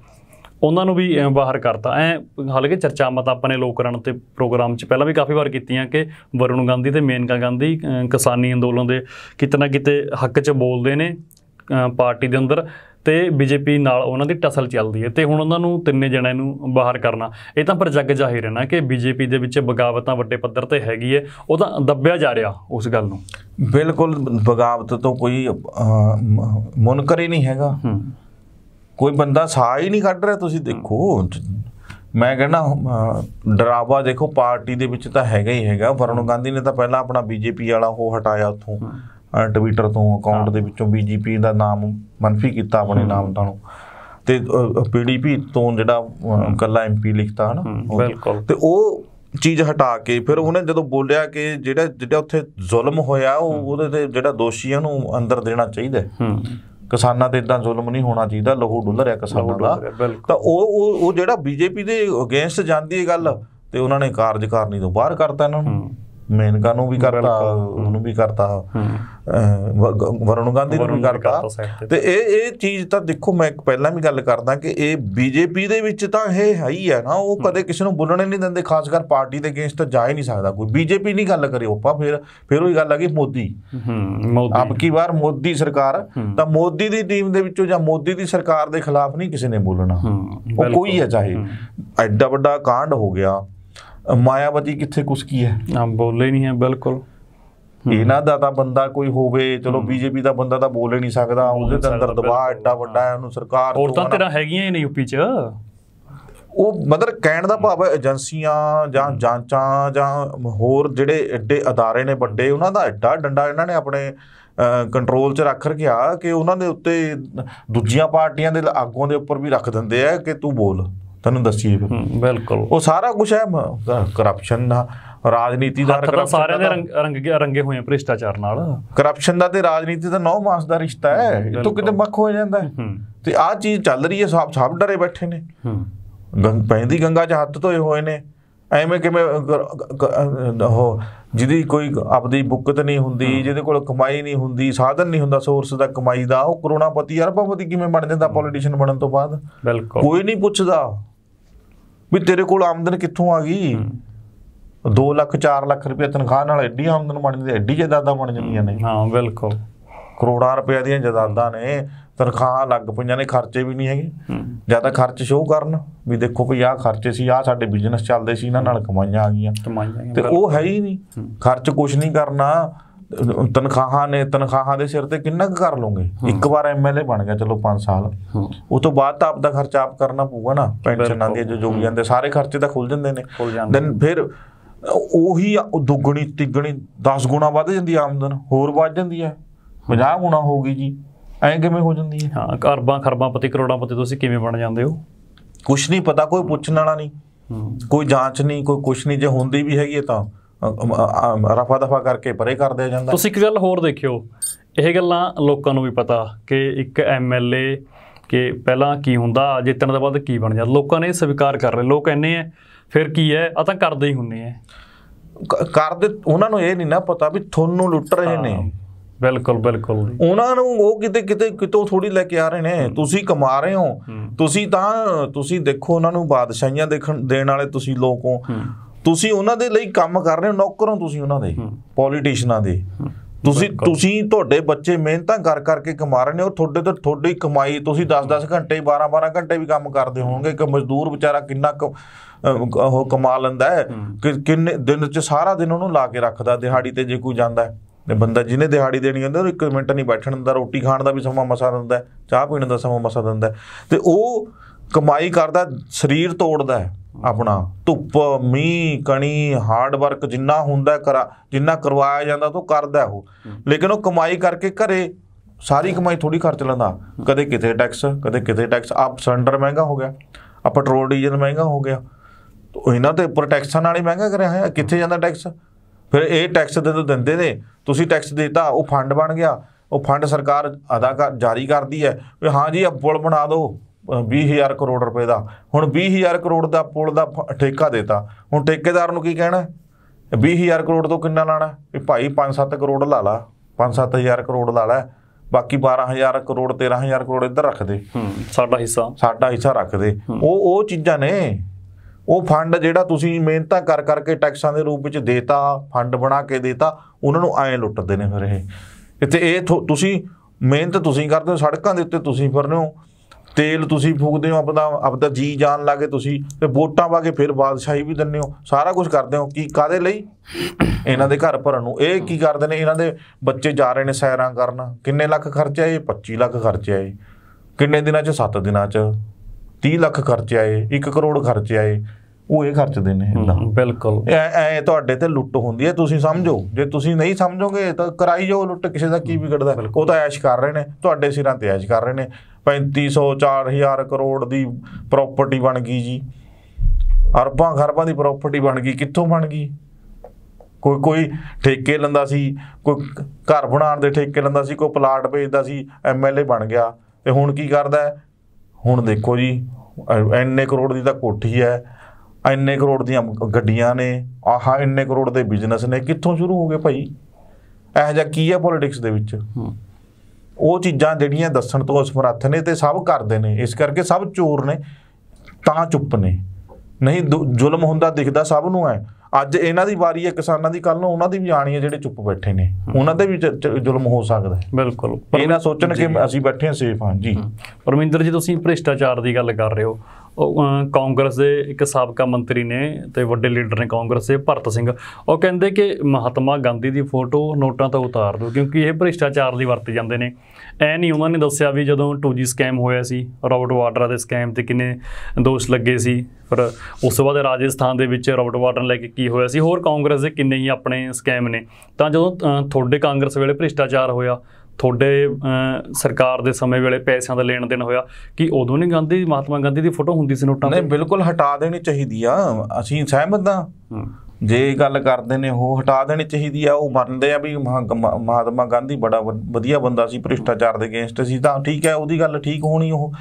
ਉਹਨਾਂ ਨੂੰ ਵੀ ਬਾਹਰ ਕਰਤਾ ਐ ਹਾਲਾਂਕਿ ਚਰਚਾ ਮਤ ਆਪਾਂ ਨੇ ਲੋਕਰਨ ਤੇ ਪ੍ਰੋਗਰਾਮ 'ਚ ਪਹਿਲਾਂ ਵੀ ਕਾਫੀ ਵਾਰ ਕੀਤੀਆਂ ਕਿ ਵਰੁਣ ਗਾਂਧੀ ਤੇ ਮੇਨਕਾ ਗਾਂਧੀ ਕਿਸਾਨੀ ਅੰਦੋਲਨ ਦੇ ਕਿਤਨਾ ਕਿਤੇ ਹੱਕ 'ਚ ਬੋਲਦੇ ਨੇ ਪਾਰਟੀ ਦੇ ਅੰਦਰ ਤੇ ਬੀਜੇਪੀ ਨਾਲ ਉਹਨਾਂ ਦੀ ਟਸਲ ਚੱਲਦੀ ਹੈ ਤੇ ਹੁਣ ਉਹਨਾਂ ਨੂੰ ਤਿੰਨੇ ਜਣਿਆਂ ਨੂੰ ਬਾਹਰ ਕਰਨਾ ਇਹ ਤਾਂ ਪਰ ਜੱਗ ਜਾਹਿਰ ਹੈ ਨਾ ਕਿ ਬੀਜੇਪੀ ਦੇ ਵਿੱਚ ਬਗਾਵਤਾਂ ਵੱਡੇ ਪੱਧਰ ਤੇ ਹੈਗੀ ਹੈ ਉਹ ਤਾਂ ਦੱਬਿਆ ਜਾ ਰਿਹਾ ਉਸ ਗੱਲ ਨੂੰ ਬਿਲਕੁਲ ਬਗਾਵਤ ਤੋਂ ਕੋਈ ਮੁਨਕਰ ਹੀ ਨਹੀਂ ਹੈਗਾ ਕੋਈ ਬੰਦਾ ਸਾਹ ਹੀ ਨਹੀਂ ਕੱਢ ਰਿਹਾ ਤੁਸੀਂ ਦੇਖੋ ਮੈਂ ਕਹਿੰਦਾ ਡਰਾਵਾ ਦੇਖੋ ਪਾਰਟੀ ਦੇ ਵਿੱਚ ਤਾਂ ਹੈਗਾ ਹੀ ਹੈਗਾ ਵਰੁਣ ਗਾਂਧੀ ਨੇ ਤਾਂ ਪਹਿਲਾਂ ਆਪਣਾ ਬੀਜੇਪੀ ਵਾਲਾ ਉਹ ਹਟਾਇਆ ਉਥੋਂ ਟਵਿੱਟਰ ਤੋਂ ਅਕਾਊਂਟ ਦੇ ਵਿੱਚੋਂ ਬੀਜੇਪੀ ਦਾ ਨਾਮ ਮੰਨਫੀ ਕੀਤਾ ਆਪਣੇ ਨਾਮ ਤੋਂ ਤੇ ਪੀਡੀਪੀ ਤੋਂ ਜਿਹੜਾ ਕੱਲਾ ਐਮਪੀ ਲਿਖਤਾ ਹਨ ਬਿਲਕੁਲ ਤੇ ਉਹ ਚੀਜ਼ ਹਟਾ ਕੇ ਫਿਰ ਉਹਨੇ ਜਦੋਂ ਬੋਲਿਆ ਕਿ ਜਿਹੜਾ ਜਿਹੜਾ ਉੱਥੇ ਜ਼ੁਲਮ ਹੋਇਆ ਉਹ ਉਹਦੇ ਤੇ ਜਿਹੜਾ ਦੋਸ਼ੀਆਂ ਨੂੰ ਅੰਦਰ ਦੇਣਾ ਚਾਹੀਦਾ ਹੂੰ ਕਿਸਾਨਾਂ ਤੇ ਇਦਾਂ ਜ਼ੁਲਮ ਨਹੀਂ ਹੋਣਾ ਚਾਹੀਦਾ ਲਹੂ ਡੁੱਲ ਰਿਹਾ ਕਿਸਾਨਾਂ ਦਾ ਤਾਂ ਉਹ ਉਹ ਜਿਹੜਾ ਬੀਜੇਪੀ ਦੇ ਅਗੇਂਸਟ ਜਾਂਦੀ ਹੈ ਗੱਲ ਤੇ ਉਹਨਾਂ ਨੇ ਕਾਰਜਕਾਰਨੀ ਤੋਂ ਬਾਹਰ ਕਰਤਾ ਇਹਨਾਂ ਨੂੰ ਮੇਨਕਾ ਨੂੰ ਵੀ ਕਰਤਾ ਉਹਨੂੰ ਵੀ ਕਰਤਾ ਵਰੁਣ ਗਾਂਧੀ ਨੂੰ ਵੀ ਕਰਤਾ ਤੇ ਇਹ ਇਹ ਚੀਜ਼ ਤਾਂ ਦੇਖੋ ਮੈਂ ਪਹਿਲਾਂ ਵੀ ਗੱਲ ਕਰਦਾ ਕਿ ਇਹ ਬੀਜੇਪੀ ਦੇ ਵਿੱਚ ਤਾਂ ਇਹ ਹੈ ਹੀ ਹੈ ਨਾ ਉਹ ਕਦੇ ਕਿਸੇ ਨੂੰ ਬੋਲਣੇ ਨਹੀਂ ਦਿੰਦੇ ਖਾਸ ਕਰ ਪਾਰਟੀ ਦੇ ਅਗੇਂਸਟ ਤਾਂ ਜਾ ਹੀ ਨਹੀਂ ਸਕਦਾ ਕੋਈ ਬੀਜੇਪੀ ਨਹੀਂ ਗੱਲ ਕਰੇ ਆਪਾਂ ਫਿਰ ਫਿਰ ਉਹੀ ਗੱਲ ਆ ਗਈ ਮੋਦੀ ਮੋਦੀ ਆਪ ਕੀ ਵਾਰ ਮੋਦੀ ਸਰਕਾਰ ਤਾਂ ਮੋਦੀ ਦੀ ਟੀਮ ਦੇ ਵਿੱਚੋਂ ਜਾਂ ਮੋਦੀ ਦੀ ਸਰਕਾਰ ਦੇ ਖਿਲਾਫ ਨਹੀਂ ਕਿਸੇ ਨੇ ਬੋਲਣਾ ਉਹ ਕੋਈ ਹੈ ਚਾਹੇ ਐਡਾ ਵੱਡਾ ਕਾਂਡ ਹੋ ਗਿਆ ਮਾਇਆਵਤੀ ਕਿੱਥੇ ਕੁਸ ਕੀ ਹੈ ਨਾ ਬੋਲੇ ਨਹੀਂ ਹੈ ਬਿਲਕੁਲ ਇਹਨਾਂ ਦਾ ਤਾਂ ਬੰਦਾ ਕੋਈ ਹੋਵੇ ਚਲੋ ਬੀਜੇਪੀ ਦਾ ਬੰਦਾ ਤਾਂ ਬੋਲ ਹੀ ਨਹੀਂ ਸਕਦਾ ਉਹਦੇ ਤਾਂ ਅੰਦਰ ਦਬਾਅ ਐਡਾ ਵੱਡਾ ਹੈ ਉਹਨੂੰ ਸਰਕਾਰ ਹੋਰ ਤਾਂ ਤੇਰਾ ਹੈਗੀਆਂ ਹੀ ਨਹੀਂ ਯੂਪੀ 'ਚ ਉਹ ਮਦਰ ਕਹਿਣ ਦਾ ਭਾਵ ਹੈ ਏਜੰਸੀਆਂ ਜਾਂ ਜਾਂਚਾਂ ਜਾਂ ਹੋਰ ਜਿਹੜੇ ਐਡੇ ਅਦਾਰੇ ਨੇ ਵੱਡੇ ਉਹਨਾਂ ਦਾ ਐਡਾ ਡੰਡਾ ਇਹਨਾਂ ਨੇ ਆਪਣੇ ਕੰਟਰੋਲ 'ਚ ਰੱਖ ਰਖਿਆ ਕਿ ਉਹਨਾਂ ਦੇ ਉੱਤੇ ਦੂਜੀਆਂ ਪਾਰਟੀਆਂ ਦੇ ਆਗੂਆਂ ਦੇ ਉੱਪਰ ਵੀ ਰੱਖ ਦਿੰਦੇ ਆ ਕਿ ਤੂੰ ਬੋਲ ਤੁਹਾਨੂੰ ਦੱਸੀਏ ਫਿਰ ਬਿਲਕੁਲ ਉਹ ਸਾਰਾ ਕੁਝ ਹੈ ਕਰਪਸ਼ਨ ਦਾ ਰਾਜਨੀਤੀ ਦਾ ਕਰਪਸ਼ਨ ਸਾਰੇ ਦੇ ਰੰਗ ਰੰਗੇ ਹੋਏ ਆ ਭ੍ਰਿਸ਼ਟਾਚਾਰ ਨਾਲ ਕਰਪਸ਼ਨ ਦਾ ਤੇ ਰਾਜਨੀਤੀ ਦਾ ਨੌ ਮਾਸ ਦਾ ਰਿਸ਼ਤਾ ਹੈ ਤੂੰ ਕਿਤੇ ਮੱਖ ਹੋ ਜਾਂਦਾ ਹੈ ਤੇ ਆਹ ਚੀਜ਼ ਚੱਲ ਰਹੀ ਹੈ ਸਭ ਸਭ ਡਰੇ ਬੈਠੇ ਨੇ ਗੰਗ ਪੈਂਦੀ ਗੰਗਾ 'ਚ ਹੱਥ ਧੋਏ ਹੋਏ ਨੇ ਐਵੇਂ ਕਿਵੇਂ ਉਹ ਜਿਹਦੀ ਕੋਈ ਆਪਦੀ ਬੁੱਕਤ ਨਹੀਂ ਹੁੰਦੀ ਜਿਹਦੇ ਕੋਲ ਕਮਾਈ ਨਹੀਂ ਹੁੰਦੀ ਸਾਧਨ ਨਹੀਂ ਹੁੰਦਾ ਸੋਰਸ ਦਾ ਕਮਾਈ ਦਾ ਉਹ ਕਰੋੜਾਪਤੀ ਅਰਬਪਤੀ ਕਿਵੇਂ ਬਣ ਜਾਂਦਾ ਪੋਲੀਟੀਸ਼ੀਅਨ ਬਣਨ ਤੋਂ ਬਾਅਦ ਕੋਈ ਨਹੀਂ ਪੁੱਛਦਾ ਵੀ ਤੇਰੇ ਕੋਲ ਆਮਦਨ ਕਿੱਥੋਂ ਆ ਗਈ 2 ਲੱਖ 4 ਲੱਖ ਰੁਪਏ ਤਨਖਾਹ ਨਾਲ ਐਡੀ ਆਮਦਨ ਬਣ ਜਾਂਦੀ ਐਡੀ ਜਾਇਦਾਦਾਂ ਬਣ ਜਾਂਦੀਆਂ ਨੇ ਹਾਂ ਬਿਲਕੁਲ ਕਰੋੜਾਂ ਰੁਪਏ ਦੀਆਂ ਜਾਇਦਾਦਾਂ ਨੇ ਤਨਖਾਹ ਲੱਗ ਪਈਆਂ ਨੇ ਖਰਚੇ ਵੀ ਨਹੀਂ ਹੈਗੇ ਜਿਆਦਾ ਖਰਚ ਸ਼ੋਅ ਕਰਨ ਵੀ ਦੇਖੋ ਵੀ ਆਹ ਖਰਚੇ ਸੀ ਆਹ ਸਾਡੇ ਬਿਜ਼ਨਸ ਚੱਲਦੇ ਸੀ ਇਹਨਾਂ ਨਾਲ ਕਮਾਈਆਂ ਆ ਗਈਆਂ ਤੇ ਉਹ ਹੈ ਹੀ ਨਹੀਂ ਖਰਚ ਕੁਝ ਨਹੀਂ ਕਰਨਾ ਤਨਖਾਹਾਂ ਨੇ ਤਨਖਾਹਾਂ ਦੇ ਸਿਰ ਤੇ ਕਿੰਨਾ ਕੁ ਕਰ ਲੋਗੇ ਇੱਕ ਵਾਰ ਐਮਐਲਏ ਬਣ ਗਿਆ ਚਲੋ 5 ਸਾਲ ਉਸ ਤੋਂ ਬਾਅਦ ਤਾਂ ਆਪਦਾ ਖਰਚਾ ਆਪ ਕਰਨਾ ਪਊਗਾ ਨਾ ਪੈਨਸ਼ਨਾਂ ਦੇ ਜੋ ਜੁਗ ਜਾਂਦੇ ਸਾਰੇ ਖਰਚੇ ਤਾਂ ਖੁੱਲ ਜਾਂਦੇ ਨੇ ਦੈਨ ਫਿਰ ਉਹੀ ਦੁੱਗਣੀ ਤਿੱਗਣੀ 10 ਗੁਣਾ ਵੱਧ ਜਾਂਦੀ ਆਮਦਨ ਹੋਰ ਵੱਧ ਜਾਂਦੀ ਹੈ 50 ਗੁਣਾ ਹੋ ਗਈ ਜੀ ਐਂ ਕਿਵੇਂ ਹੋ ਜਾਂਦੀ ਹੈ ਹਾਂ ਕਰਬਾਂ ਖਰਬਾਂ ਪਤੀ ਕਰੋੜਾਂ ਪਤੀ ਤੁਸੀਂ ਕਿਵੇਂ ਬਣ ਜਾਂਦੇ ਹੋ ਕੁਝ ਨਹੀਂ ਪਤਾ ਕੋਈ ਪੁੱਛਣ ਵਾਲਾ ਨਹੀਂ ਕੋਈ ਜਾਂਚ ਨਹੀਂ ਕੋਈ ਕੁਝ ਨਹੀਂ ਜੇ ਹੁੰਦੀ ਵੀ ਹੈਗੀ ਤਾਂ ਰਫਾ ਦਫਾ ਕਰਕੇ ਪਰੇ ਕਰ ਦਿਆ ਜਾਂਦਾ ਤੁਸੀਂ ਇੱਕ ਗੱਲ ਹੋਰ ਦੇਖਿਓ ਇਹ ਗੱਲਾਂ ਲੋਕਾਂ ਨੂੰ ਵੀ ਪਤਾ ਕਿ ਇੱਕ ਐਮਐਲਏ ਕਿ ਪਹਿਲਾਂ ਕੀ ਹੁੰਦਾ ਜਿੱਤਣ ਦੇ ਬਾਅਦ ਕੀ ਬਣ ਜਾਂਦਾ ਲੋਕਾਂ ਨੇ ਸਵੀਕਾਰ ਕਰ ਲਏ ਲੋਕ ਕਹਿੰਦੇ ਆ ਫਿਰ ਕੀ ਹੈ ਆ ਤਾਂ ਕਰਦੇ ਹੀ ਹੁੰਨੇ ਆ ਕਰਦੇ ਉਹਨਾਂ ਨੂੰ ਇਹ ਨਹੀਂ ਨਾ ਪਤਾ ਵੀ ਤੁਹਾਨੂੰ ਲੁੱਟ ਰਹੇ ਨੇ ਬਿਲਕੁਲ ਬਿਲਕੁਲ ਉਹਨਾਂ ਨੂੰ ਉਹ ਕਿਤੇ ਕਿਤੇ ਕਿਤੋਂ ਥੋੜੀ ਲੈ ਕੇ ਆ ਰਹੇ ਨੇ ਤੁਸੀਂ ਕਮਾ ਰਹੇ ਹੋ ਤੁਸੀਂ ਤਾਂ ਤੁਸੀਂ ਦੇਖੋ ਉਹਨਾਂ ਨੂੰ ਬਾਦਸ਼ਾਹੀਆਂ ਦੇਣ ਵਾਲੇ ਤੁਸੀਂ ਲੋਕ ਹੋ ਤੁਸੀਂ ਉਹਨਾਂ ਦੇ ਲਈ ਕੰਮ ਕਰ ਰਹੇ ਹੋ ਨੌਕਰਾਂ ਤੁਸੀਂ ਉਹਨਾਂ ਦੇ ਪੋਲੀਟੀਸ਼ੀਨਾਂ ਦੇ ਤੁਸੀਂ ਤੁਸੀਂ ਤੁਹਾਡੇ ਬੱਚੇ ਮਿਹਨਤਾਂ ਕਰ ਕਰਕੇ ਕਮਾ ਰਹੇ ਨੇ ਉਹ ਤੁਹਾਡੇ ਤੋਂ ਤੁਹਾਡੀ ਕਮਾਈ ਤੁਸੀਂ 10-10 ਘੰਟੇ 12-12 ਘੰਟੇ ਵੀ ਕੰਮ ਕਰਦੇ ਹੋਵੋਗੇ ਕਿ ਮਜ਼ਦੂਰ ਵਿਚਾਰਾ ਕਿੰਨਾ ਉਹ ਕਮਾ ਲੈਂਦਾ ਹੈ ਕਿ ਕਿੰਨੇ ਦਿਨ 'ਚ ਸਾਰਾ ਦਿਨ ਉਹਨੂੰ ਲਾ ਕੇ ਰੱਖਦਾ ਦਿਹਾੜੀ ਤੇ ਜੇ ਕੋਈ ਜਾਂਦਾ ਤੇ ਬੰਦਾ ਜਿਹਨੇ ਦਿਹਾੜੀ ਦੇਣੀ ਹੁੰਦੀ ਉਹ ਇੱਕ ਮਿੰਟ ਨਹੀਂ ਬੈਠਣ ਦਿੰਦਾ ਰੋਟੀ ਖਾਣ ਦਾ ਵੀ ਸਮਾਂ ਮਸਾ ਦਿੰਦਾ ਚਾਹ ਪੀਣ ਦਾ ਸਮਾਂ ਮਸਾ ਦਿੰਦਾ ਤੇ ਉਹ ਕਮਾਈ ਕਰਦਾ ਸਰੀਰ ਤੋੜਦਾ ਹੈ ਆਪਣਾ ਧੁੱਪ ਮੀਂਹ ਕਣੀ ਹਾਰਡ ਵਰਕ ਜਿੰਨਾ ਹੁੰਦਾ ਕਰਾ ਜਿੰਨਾ ਕਰਵਾਇਆ ਜਾਂਦਾ ਤੋਂ ਕਰਦਾ ਉਹ ਲੇਕਿਨ ਉਹ ਕਮਾਈ ਕਰਕੇ ਘਰੇ ਸਾਰੀ ਕਮਾਈ ਥੋੜੀ ਖਰਚ ਲੈਂਦਾ ਕਦੇ ਕਿਤੇ ਟੈਕਸ ਕਦੇ ਕਿਤੇ ਟੈਕਸ ਆਪ ਸਿਲੰਡਰ ਮਹਿੰਗਾ ਹੋ ਗਿਆ ਆ ਪੈਟਰੋਲ ਡੀਜ਼ਲ ਮਹਿੰਗਾ ਹੋ ਗਿਆ ਇਹਨਾਂ ਤੇ ਉੱਪਰ ਟੈਕਸਾਂ ਨਾਲ ਹੀ ਮਹਿੰਗਾ ਕਰਿਆ ਹੋਇਆ ਕਿੱਥੇ ਜਾਂਦਾ ਟੈਕਸ ਫਿਰ ਇਹ ਟੈਕਸ ਦੇ ਤੋਂ ਦਿੰਦੇ ਨੇ ਤੁਸੀਂ ਟੈਕਸ ਦੇਤਾ ਉਹ ਫੰਡ ਬਣ ਗਿਆ ਉਹ ਫੰਡ ਸਰਕਾਰ ਅਦਾ ਕਰ ਜਾਰੀ ਕਰਦੀ ਹੈ ਵੀ ਹਾਂ ਜੀ ਆ ਪੁਲ ਬਣਾ ਦਿਓ 20000 ਕਰੋੜ ਰੁਪਏ ਦਾ ਹੁਣ 20000 ਕਰੋੜ ਦਾ ਪੁਲ ਦਾ ਠੇਕਾ ਦੇਤਾ ਹੁਣ ਠੇਕੇਦਾਰ ਨੂੰ ਕੀ ਕਹਿਣਾ 20000 ਕਰੋੜ ਤੋਂ ਕਿੰਨਾ ਲਾਣਾ ਵੀ ਭਾਈ 5-7 ਕਰੋੜ ਲਾ ਲਾ 5-7000 ਕਰੋੜ ਲਾ ਲੈ ਬਾਕੀ 12000 ਕਰੋੜ 13000 ਕਰੋੜ ਇੱਧਰ ਰੱਖ ਦੇ ਸਾਡਾ ਹਿੱਸਾ ਸਾਡਾ ਹਿੱਸਾ ਰੱਖ ਦੇ ਉਹ ਉਹ ਚੀਜ਼ਾਂ ਨੇ ਉਹ ਫੰਡ ਜਿਹੜਾ ਤੁਸੀਂ ਮਿਹਨਤਾਂ ਕਰ ਕਰਕੇ ਟੈਕਸਾਂ ਦੇ ਰੂਪ ਵਿੱਚ ਦੇਤਾ ਫੰਡ ਬਣਾ ਕੇ ਦੇਤਾ ਉਹਨਾਂ ਨੂੰ ਐਂ ਲੁੱਟਦੇ ਨੇ ਫਿਰ ਇਹ ਇੱਥੇ ਇਹ ਤੁਸੀਂ ਮਿਹਨਤ ਤੁਸੀਂ ਕਰਦੇ ਹੋ ਸੜਕਾਂ ਦੇ ਉੱਤੇ ਤੁਸੀਂ ਫਿਰਨੇ ਹੋ ਤੇਲ ਤੁਸੀਂ ਫੂਕਦੇ ਹੋ ਆਪਦਾ ਆਪਦਾ ਜੀ ਜਾਨ ਲਾ ਕੇ ਤੁਸੀਂ ਤੇ ਵੋਟਾਂ ਪਾ ਕੇ ਫਿਰ ਬਾਦਸ਼ਾਹੀ ਵੀ ਦਿੰਦੇ ਹੋ ਸਾਰਾ ਕੁਝ ਕਰਦੇ ਹੋ ਕੀ ਕਾਦੇ ਲਈ ਇਹਨਾਂ ਦੇ ਘਰ ਭਰਨ ਨੂੰ ਇਹ ਕੀ ਕਰਦੇ ਨੇ ਇਹਨਾਂ ਦੇ ਬੱਚੇ ਜਾ ਰਹੇ ਨੇ ਸੈਰਾਂ ਕਰਨ ਕਿੰਨੇ ਲੱਖ ਖਰਚਿਆ ਇਹ 25 ਲੱਖ ਖਰਚਿਆ ਇਹ ਕਿੰਨੇ ਦਿਨਾਂ ਚ 7 ਦਿਨਾਂ ਚ 30 ਲੱਖ ਖਰਚਿਆ ਇਹ 1 ਕਰੋੜ ਖਰਚਿਆ ਇਹ ਉਹ ਇਹ ਖਰਚਦੇ ਨੇ ਬਿਲਕੁਲ ਐ ਤੁਹਾਡੇ ਤੇ ਲੁੱਟ ਹੁੰਦੀ ਹੈ ਤੁਸੀਂ ਸਮਝੋ ਜੇ ਤੁਸੀਂ ਨਹੀਂ ਸਮਝੋਗੇ ਤਾਂ ਕਰਾਈ ਜਾਓ ਲੁੱਟ ਕਿਸੇ ਦਾ ਕੀ ਵਿਗੜਦਾ ਉਹ ਤਾਂ ਐਸ਼ ਕਰ ਰਹੇ ਨੇ ਤੁਹਾਡੇ ਸਿਰਾਂ ਤੇ ਐਸ਼ ਕਰ ਰਹੇ ਨੇ 3500 4000 ਕਰੋੜ ਦੀ ਪ੍ਰਾਪਰਟੀ ਬਣ ਗਈ ਜੀ ਅਰਬਾਂ ਖਰਬਾਂ ਦੀ ਪ੍ਰਾਪਰਟੀ ਬਣ ਗਈ ਕਿੱਥੋਂ ਬਣ ਗਈ ਕੋਈ ਕੋਈ ਠੇਕੇ ਲੈਂਦਾ ਸੀ ਕੋਈ ਘਰ ਬਣਾਉਣ ਦੇ ਠੇਕੇ ਲੈਂਦਾ ਸੀ ਕੋਈ ਪਲਾਟ ਵੇਚਦਾ ਸੀ ਐਮਐਲਏ ਬਣ ਗਿਆ ਤੇ ਹੁਣ ਕੀ ਕਰਦਾ ਹੁਣ ਦੇਖੋ ਜੀ ਐਨੇ ਕਰੋੜ ਦੀ ਤਾਂ ਕੋਠੀ ਹੈ ਐਨੇ ਕਰੋੜ ਦੀਆਂ ਗੱਡੀਆਂ ਨੇ ਆਹਾ ਐਨੇ ਕਰੋੜ ਦੇ ਬਿਜ਼ਨਸ ਨੇ ਕਿੱਥੋਂ ਸ਼ੁਰੂ ਹੋ ਗਏ ਭਾਈ ਇਹ ਜਾਂ ਕੀ ਹੈ ਪੋਲਿਟਿਕਸ ਦੇ ਵਿੱਚ ਉਹ ਚੀਜ਼ਾਂ ਜਿਹੜੀਆਂ ਦੱਸਣ ਤੋਂ ਅਸਮਰੱਥ ਨੇ ਤੇ ਸਭ ਕਰਦੇ ਨੇ ਇਸ ਕਰਕੇ ਸਭ ਚੋਰ ਨੇ ਤਾਂ ਚੁੱਪ ਨੇ ਨਹੀਂ ਜ਼ੁਲਮ ਹੁੰਦਾ ਦਿਖਦਾ ਸਭ ਨੂੰ ਹੈ ਅੱਜ ਇਹਨਾਂ ਦੀ ਵਾਰੀ ਹੈ ਕਿਸਾਨਾਂ ਦੀ ਕੱਲ ਨੂੰ ਉਹਨਾਂ ਦੀ ਵੀ ਆਣੀ ਹੈ ਜਿਹੜੇ ਚੁੱਪ ਬੈਠੇ ਨੇ ਉਹਨਾਂ ਤੇ ਵੀ ਜ਼ੁਲਮ ਹੋ ਸਕਦਾ ਹੈ ਬਿਲਕੁਲ ਇਹਨਾਂ ਸੋਚਣ ਕਿ ਅਸੀਂ ਬੈਠੇ ਹਾਂ ਸੇਫ ਹਾਂ ਜੀ ਪਰਮਿੰਦਰ ਜੀ ਤੁਸੀਂ ਭ੍ਰਿਸ਼ਟਾਚਾਰ ਦੀ ਗੱਲ ਕਰ ਰਹੇ ਹੋ ਕਾਂਗਰਸ ਦੇ ਇੱਕ ਸਾਬਕਾ ਮੰਤਰੀ ਨੇ ਤੇ ਵੱਡੇ ਲੀਡਰ ਨੇ ਕਾਂਗਰਸ ਦੇ ਭਰਤ ਸਿੰਘ ਉਹ ਕਹਿੰਦੇ ਕਿ ਮਹਾਤਮਾ ਗਾਂਧੀ ਦੀ ਫੋਟੋ ਨੋਟਾਂ ਤੋਂ ਉਤਾਰ ਦਿਓ ਕਿਉਂਕਿ ਇਹ ਭ੍ਰਿਸ਼ਟਾਚਾਰ ਲਈ ਵਰਤੇ ਜਾਂਦੇ ਨੇ ਐ ਨਹੀਂ ਉਹਨਾਂ ਨੇ ਦੱਸਿਆ ਵੀ ਜਦੋਂ 2G ਸਕੈਮ ਹੋਇਆ ਸੀ ਰੌਬਰਟ ਵਾਡਰਾ ਦੇ ਸਕੈਮ ਤੇ ਕਿੰਨੇ ਦੋਸ਼ ਲੱਗੇ ਸੀ ਪਰ ਉਸ ਤੋਂ ਬਾਅਦ ਰਾਜਸਥਾਨ ਦੇ ਵਿੱਚ ਰੌਬਰਟ ਵਾਡਰਾ ਲੈ ਕੇ ਕੀ ਹੋਇਆ ਸੀ ਹੋਰ ਕਾਂਗਰਸ ਦੇ ਕਿੰਨੇ ਹੀ ਆਪਣੇ ਸਕੈਮ ਨੇ ਤਾਂ ਜਦੋਂ ਤੁਹਾਡੇ ਕਾਂਗਰਸ ਵੇਲੇ ਭ੍ਰਿਸ਼ਟਾਚਾਰ ਹੋਇਆ ਤੁਹਾਡੇ ਸਰਕਾਰ ਦੇ ਸਮੇਂ ਵੇਲੇ ਪੈਸਿਆਂ ਦਾ ਲੈਣ ਦੇਣ ਹੋਇਆ ਕਿ ਉਦੋਂ ਨਹੀਂ ਗਾਂਧੀ ਮਹਾਤਮਾ ਗਾਂਧੀ ਦੀ ਫੋਟੋ ਹੁੰਦੀ ਸੀ ਨੋਟਾਂ ਤੇ ਨਹੀਂ ਬਿਲਕੁਲ ਹਟਾ ਦੇਣੀ ਚਾਹੀਦੀ ਆ ਅਸੀਂ ਸਹਿਮਤ ਆ ਜੇ ਗੱਲ ਕਰਦੇ ਨੇ ਉਹ ਹਟਾ ਦੇਣੀ ਚਾਹੀਦੀ ਆ ਉਹ ਮੰਨਦੇ ਆ ਵੀ ਮਹਾਤਮਾ ਗਾਂਧੀ ਬੜਾ ਵਧੀਆ ਬੰਦਾ ਸੀ ਭ੍ਰਿਸ਼ਟਾਚਾਰ ਦੇ ਅਗੇਂਸਟ ਸੀ ਤਾਂ ਠੀਕ ਹੈ ਉਹਦੀ ਗੱਲ ਠੀਕ ਹੋਣੀ ਉਹ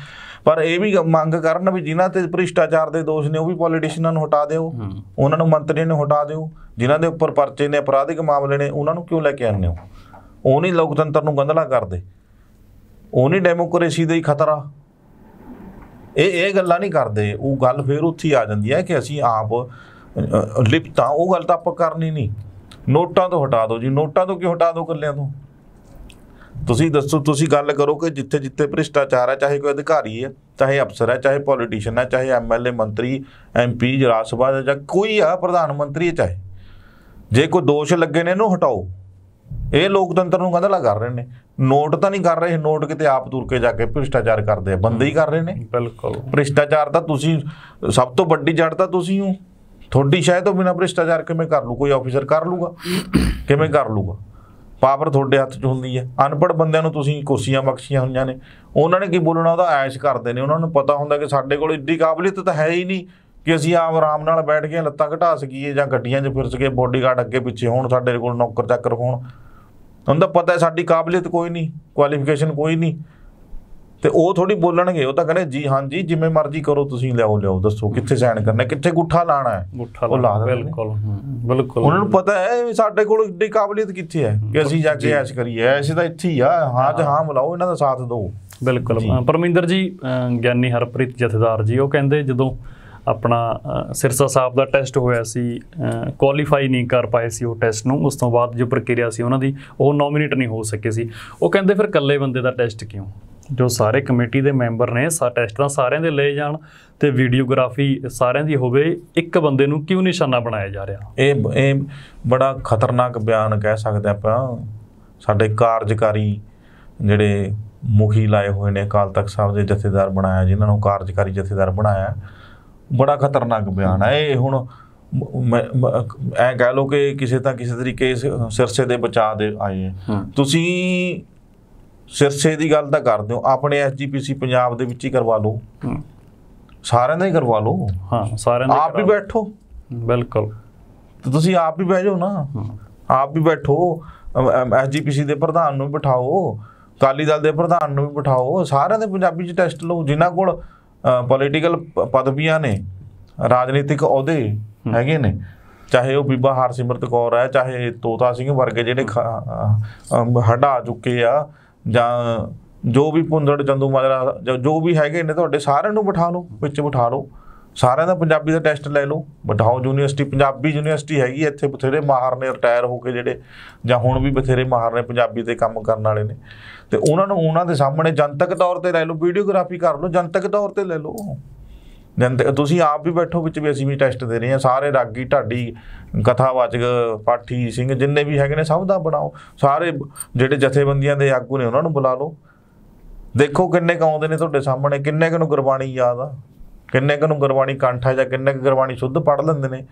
ਪਰ ਇਹ ਵੀ ਮੰਗ ਕਰਨ ਵੀ ਜਿਨ੍ਹਾਂ ਤੇ ਭ੍ਰਿਸ਼ਟਾਚਾਰ ਦੇ ਦੋਸ਼ ਨੇ ਉਹ ਵੀ ਪੋਲੀਟੀਸ਼ੀਅਨਾਂ ਨੂੰ ਹਟਾ ਦਿਓ ਉਹਨਾਂ ਨੂੰ ਮੰਤਰੀਆਂ ਨੂੰ ਹਟਾ ਦਿਓ ਜਿਨ੍ਹਾਂ ਦੇ ਉੱਪਰ ਪਰਚੇ ਨੇ ਅਪਰਾਧਿਕ ਮਾਮਲੇ ਨੇ ਉਹਨਾਂ ਨੂੰ ਕਿਉਂ ਲੈ ਕੇ ਆਉਂਦੇ ਹੋ ਉਹ ਨਹੀਂ ਲੋਕਤੰਤਰ ਨੂੰ ਗੰਧਲਾ ਕਰਦੇ ਉਹ ਨਹੀਂ ਡੈਮੋਕ੍ਰੇਸੀ ਦਾ ਹੀ ਖਤਰਾ ਇਹ ਇਹ ਗੱਲਾਂ ਨਹੀਂ ਕਰਦੇ ਉਹ ਗੱਲ ਫੇਰ ਉੱਥੇ ਆ ਜਾਂਦੀ ਹੈ ਕਿ ਅਸੀਂ ਆਪ ਲਿਪਤਾ ਉਹ ਗੱਲ ਤਾਂ ਆਪਾਂ ਕਰਨੀ ਨਹੀਂ ਨੋਟਾਂ ਤੋਂ ਹਟਾ ਦਿਓ ਜੀ ਨੋਟਾਂ ਤੋਂ ਕਿਉਂ ਹਟਾ ਦਿਓ ਕੱਲਿਆਂ ਤੋਂ ਤੁਸੀਂ ਦੱਸੋ ਤੁਸੀਂ ਗੱਲ ਕਰੋ ਕਿ ਜਿੱਥੇ ਜਿੱਥੇ ਭ੍ਰਿਸ਼ਟਾਚਾਰ ਹੈ ਚਾਹੇ ਕੋਈ ਅਧਿਕਾਰੀ ਹੈ ਚਾਹੇ ਅਫਸਰ ਹੈ ਚਾਹੇ ਪੋਲੀਟੀਸ਼ੀਅਨ ਹੈ ਚਾਹੇ ਐਮਐਲਏ ਮੰਤਰੀ ਐਮਪੀ ਰਾਜ ਸਭਾ ਜਾਂ ਕੋਈ ਆ ਪ੍ਰਧਾਨ ਮੰਤਰੀ ਹੈ ਚਾਹੇ ਜੇ ਕੋਈ ਦੋਸ਼ ਲੱਗੇ ਨੇ ਇਹਨੂੰ ਹਟਾਓ ਇਹ ਲੋਕਤੰਤਰ ਨੂੰ ਲਾ ਕਰ ਰਹੇ ਨੇ ਨੋਟ ਤਾਂ ਨਹੀਂ ਕਰ ਰਹੇ ਨੋਟ ਕਿਤੇ ਆਪ ਤੁਰ ਕੇ ਜਾ ਕੇ ਭ੍ਰਿਸ਼ਟਾਚਾਰ ਕਰਦੇ ਆ ਬੰਦੇ ਹੀ ਕਰ ਰਹੇ ਨੇ ਬਿਲਕੁਲ ਭ੍ਰਿਸ਼ਟਾਚਾਰ ਤਾਂ ਤੁਸੀਂ ਸਭ ਤੋਂ ਵੱਡੀ ਜੜ ਤਾਂ ਤੁਸੀਂ ਹੋ ਤੁਹਾਡੀ ਸ਼ਾਇਦ ਤੋਂ ਬਿਨਾ ਭ੍ਰਿਸ਼ਟਾਚਾਰ ਕਿਵੇਂ ਕਰ ਲੂ ਕੋਈ ਆਫੀਸਰ ਕਰ ਲੂਗਾ ਕਿਵੇਂ ਕਰ ਲੂਗਾ ਪਾਵਰ ਤੁਹਾਡੇ ਹੱਥ 'ਚ ਹੁੰਦੀ ਹੈ ਅਨਪੜ ਬੰਦਿਆਂ ਨੂੰ ਤੁਸੀਂ ਕੁਰਸੀਆਂ ਬਖਸ਼ੀਆਂ ਹੋਈਆਂ ਨੇ ਉਹਨਾਂ ਨੇ ਕੀ ਬੋਲਣਾ ਉਹਦਾ ਐਸ਼ ਕਰਦੇ ਨੇ ਉਹਨਾਂ ਨੂੰ ਪਤਾ ਹੁੰਦਾ ਕਿ ਸਾਡੇ ਕੋਲ ਇੱਡੀ ਕਾਬਲੀਅਤ ਤਾਂ ਹੈ ਹੀ ਨਹੀਂ ਕਿ ਅਸੀਂ ਆਮ ਆਰਾਮ ਨਾਲ ਬੈਠ ਕੇ ਲੱਤਾਂ ਘਟਾ ਸਕੀਏ ਜਾਂ ਗੱਡੀਆਂ 'ਚ ਫਿਰ ਸਕੀਏ ਬੋਡੀਗਾਰਡ ਅੱਗੇ ਪਿੱਛੇ ਹੋਣ ਸਾਡੇ ਕੋਲ ਨੌਕਰ ਚੱਕਰ ਹੋਣ ਉਹਨਾਂ ਦਾ ਪਤਾ ਹੈ ਸਾਡੀ ਕਾਬਲੀਅਤ ਕੋਈ ਨਹੀਂ ਕੁਆਲੀਫਿਕੇਸ਼ਨ ਕੋਈ ਨਹੀਂ ਤੇ ਉਹ ਥੋੜੀ ਬੋਲਣਗੇ ਉਹ ਤਾਂ ਕਹਿੰਦੇ ਜੀ ਹਾਂ ਜੀ ਜਿਵੇਂ ਮਰਜ਼ੀ ਕਰੋ ਤੁਸੀਂ ਲਿਆਓ ਲਿਆਓ ਦੱਸੋ ਕਿੱਥੇ ਸਾਈਨ ਕਰਨਾ ਕਿੱਥੇ ਗੁੱਠਾ ਲਾਣਾ ਹੈ ਉਹ ਲਾ ਦੇ ਬਿਲਕੁਲ ਬਿਲਕੁਲ ਉਹਨਾਂ ਨੂੰ ਪਤਾ ਹੈ ਸਾਡੇ ਕੋਲ ਇੱਡੀ ਕਾਬਲੀਅਤ ਕਿੱਥੇ ਹੈ ਕਿ ਅਸੀਂ ਜਾ ਕੇ ਐਸ਼ ਕਰੀਏ ਐਸੇ ਤਾਂ ਇੱਥੇ ਹੀ ਆ ਹਾਂ ਤੇ ਹਾਂ ਬੁਲਾਓ ਇਹਨਾਂ ਦਾ ਸਾਥ ਦਿਓ ਬਿਲਕੁਲ ਪਰਮਿੰਦਰ ਜੀ ਗਿਆਨੀ ਹਰਪ੍ਰੀਤ ਜਥੇਦਾਰ ਜੀ ਉਹ ਕਹਿੰਦੇ ਜਦੋਂ ਆਪਣਾ ਸਿਰਸਾ ਸਾਹਿਬ ਦਾ ਟੈਸਟ ਹੋਇਆ ਸੀ ਕੁਆਲੀਫਾਈ ਨਹੀਂ ਕਰ ਪਾਏ ਸੀ ਉਹ ਟੈਸਟ ਨੂੰ ਉਸ ਤੋਂ ਬਾਅਦ ਜੋ ਪ੍ਰਕਿਰਿਆ ਸੀ ਉਹਨਾਂ ਦੀ ਉਹ ਨੋਮੀਨੇਟ ਨਹੀਂ ਹੋ ਸਕੇ ਸੀ ਉਹ ਕਹਿੰਦੇ ਫਿਰ ਇਕੱਲੇ ਬੰਦੇ ਦਾ ਟੈਸਟ ਕਿਉਂ ਜੋ ਸਾਰੇ ਕਮੇਟੀ ਦੇ ਮੈਂਬਰ ਨੇ ਸਾ ਟੈਸਟ ਤਾਂ ਸਾਰਿਆਂ ਦੇ ਲਏ ਜਾਣ ਤੇ ਵੀਡੀਓਗ੍ਰਾਫੀ ਸਾਰਿਆਂ ਦੀ ਹੋਵੇ ਇੱਕ ਬੰਦੇ ਨੂੰ ਕਿਉਂ ਨਿਸ਼ਾਨਾ ਬਣਾਇਆ ਜਾ ਰਿਹਾ ਇਹ ਇਹ ਬੜਾ ਖਤਰਨਾਕ ਬਿਆਨ ਕਹਿ ਸਕਦੇ ਆਪਾਂ ਸਾਡੇ ਕਾਰਜਕਾਰੀ ਜਿਹੜੇ ਮੁਖੀ ਲਾਏ ਹੋਏ ਨੇ ਅਕਾਲ ਤੱਕ ਸਾਹਿਬ ਦੇ ਜਥੇਦਾਰ ਬਣਾਇਆ ਜਿਨ੍ਹਾਂ ਨੂੰ ਕਾਰਜਕਾਰੀ ਜਥੇਦਾਰ ਬਣਾਇਆ ਬੜਾ ਖਤਰਨਾਕ ਬਿਆਨ ਹੈ ਇਹ ਹੁਣ ਐ ਕਹਿ ਲੋ ਕਿ ਕਿਸੇ ਤਾਂ ਕਿਸੇ ਤਰੀਕੇ ਸਿਰਸੇ ਦੇ ਬਚਾ ਦੇ ਆਏ ਤੁਸੀਂ ਸਿਰਸੇ ਦੀ ਗੱਲ ਤਾਂ ਕਰਦੇ ਹੋ ਆਪਣੇ ਐਸਜੀਪੀਸੀ ਪੰਜਾਬ ਦੇ ਵਿੱਚ ਹੀ ਕਰਵਾ ਲਓ ਸਾਰਿਆਂ ਦਾ ਹੀ ਕਰਵਾ ਲਓ ਹਾਂ ਸਾਰਿਆਂ ਦਾ ਆਪ ਵੀ ਬੈਠੋ ਬਿਲਕੁਲ ਤੇ ਤੁਸੀਂ ਆਪ ਵੀ ਬਹਿ ਜਾਓ ਨਾ ਆਪ ਵੀ ਬੈਠੋ ਐਸਜੀਪੀਸੀ ਦੇ ਪ੍ਰਧਾਨ ਨੂੰ ਬਿਠਾਓ ਕਾਲੀ ਦਲ ਦੇ ਪ੍ਰਧਾਨ ਨੂੰ ਵੀ ਬਿਠਾਓ ਸਾਰਿਆਂ ਦੇ ਪੰਜਾਬੀ ਚ ਟੈਸਟ ਲਓ ਜਿਨ੍ਹਾਂ ਕੋਲ ਪੋਲੀਟੀਕਲ ਪਦਵੀਆਂ ਨੇ ਰਾਜਨੀਤਿਕ ਅਹੁਦੇ ਹੈਗੇ ਨੇ ਚਾਹੇ ਉਹ ਬੀਬਾ ਹਰਸਿਮਰਤ ਕੌਰ ਹੈ ਚਾਹੇ ਤੋਤਾ ਸਿੰਘ ਵਰਗੇ ਜਿਹੜੇ ਹਟਾ ਚੁੱਕੇ ਆ ਜਾਂ ਜੋ ਵੀ ਪੁੰਦੜ ਚੰਦੂ ਮਾਜਰਾ ਜੋ ਵੀ ਹੈਗੇ ਨੇ ਤੁਹਾਡੇ ਸਾਰਿਆਂ ਨੂੰ ਬਿਠਾ ਲਓ ਵਿੱਚ ਬਿਠਾ ਲਓ ਸਾਰਿਆਂ ਦਾ ਪੰਜਾਬੀ ਦਾ ਟੈਸਟ ਲੈ ਲਓ ਬਟਾਉ ਯੂਨੀਵਰਸਿਟੀ ਪੰਜਾਬੀ ਯੂਨੀਵਰਸਿਟੀ ਹੈਗੀ ਇੱਥੇ ਬਥੇਰੇ ਮਾਹਰ ਨੇ ਰਿਟਾਇਰ ਹੋ ਕੇ ਜਿਹੜੇ ਜਾਂ ਹੁਣ ਵੀ ਬਥੇਰੇ ਮਾਹਰ ਨੇ ਪੰਜਾਬੀ ਤੇ ਕੰਮ ਕਰਨ ਵਾਲੇ ਨੇ ਤੇ ਉਹਨਾਂ ਨੂੰ ਉਹਨਾਂ ਦੇ ਸਾਹਮਣੇ ਜਨਤਕ ਤੌਰ ਤੇ ਲੈ ਲਓ ਵੀਡੀਓਗ੍ਰਾਫੀ ਕਰ ਲਓ ਜਨਤਕ ਤੌਰ ਤੇ ਲੈ ਲਓ ਜਨਤਕ ਤੁਸੀਂ ਆਪ ਵੀ ਬੈਠੋ ਵਿੱਚ ਵੀ ਅਸੀਂ ਵੀ ਟੈਸਟ ਦੇ ਰਹੇ ਹਾਂ ਸਾਰੇ ਰਾਗੀ ਢਾਡੀ ਕਥਾਵਾਚਕ ਪਾਠੀ ਸਿੰਘ ਜਿੰਨੇ ਵੀ ਹੈਗੇ ਨੇ ਸਭ ਦਾ ਬਣਾਓ ਸਾਰੇ ਜਿਹੜੇ ਜਥੇਬੰਦੀਆਂ ਦੇ ਆਗੂ ਨੇ ਉਹਨਾਂ ਨੂੰ ਬੁਲਾ ਲਓ ਦੇਖੋ ਕਿੰਨੇ ਕ ਆਉਂਦੇ ਨੇ ਤੁਹਾਡੇ ਸਾਹਮਣੇ ਕਿੰਨੇ ਕ ਨੂੰ ਗੁਰਬਾਣੀ ਯਾਦ ਆ ਕਿੰਨੇ ਕੁ ਨੂੰ ਗੁਰਬਾਣੀ ਕੰਠਾ ਜਾਂ ਕਿੰਨੇ ਕੁ ਗੁਰਬਾਣੀ ਸ਼ੁੱਧ ਪੜ ਲੈਂਦੇ ਨੇ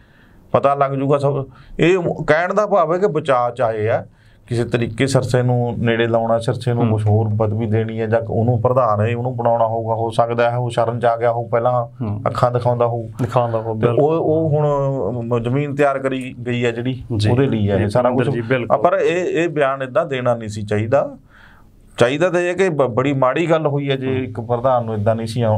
ਪਤਾ ਲੱਗ ਜੂਗਾ ਸਭ ਇਹ ਕਹਿਣ ਦਾ ਭਾਵ ਹੈ ਕਿ ਬਚਾਅ ਚ ਆਏ ਆ ਕਿਸੇ ਤਰੀਕੇ ਸਰਸੇ ਨੂੰ ਨੇੜੇ ਲਾਉਣਾ ਸਰਸੇ ਨੂੰ ਮਸ਼ਹੂਰ ਪਦਵੀ ਦੇਣੀ ਹੈ ਜਾਂ ਉਹਨੂੰ ਪ੍ਰਧਾਨ ਹੈ ਉਹਨੂੰ ਬਣਾਉਣਾ ਹੋਊਗਾ ਹੋ ਸਕਦਾ ਹੈ ਉਹ ਸ਼ਰਨ ਚ ਆ ਗਿਆ ਹੋ ਪਹਿਲਾਂ ਅੱਖਾਂ ਦਿਖਾਉਂਦਾ ਹੋ ਦਿਖਾਉਂਦਾ ਹੋ ਉਹ ਉਹ ਹੁਣ ਜ਼ਮੀਨ ਤਿਆਰ ਕਰੀ ਗਈ ਹੈ ਜਿਹੜੀ ਉਹਦੇ ਲਈ ਹੈ ਸਾਰਾ ਕੁਝ ਪਰ ਇਹ ਇਹ ਬਿਆਨ ਇਦਾਂ ਦੇਣਾ ਨਹੀਂ ਸੀ ਚਾਹੀਦਾ ਚਾਹੀਦਾ ਤਾਂ ਇਹ ਕਿ ਬੜੀ ਮਾੜੀ ਗੱਲ ਹੋਈ ਹੈ ਜੇ ਇੱਕ ਪ੍ਰਧਾਨ ਨੂੰ ਇਦਾਂ ਨਹੀਂ ਸੀ ਆ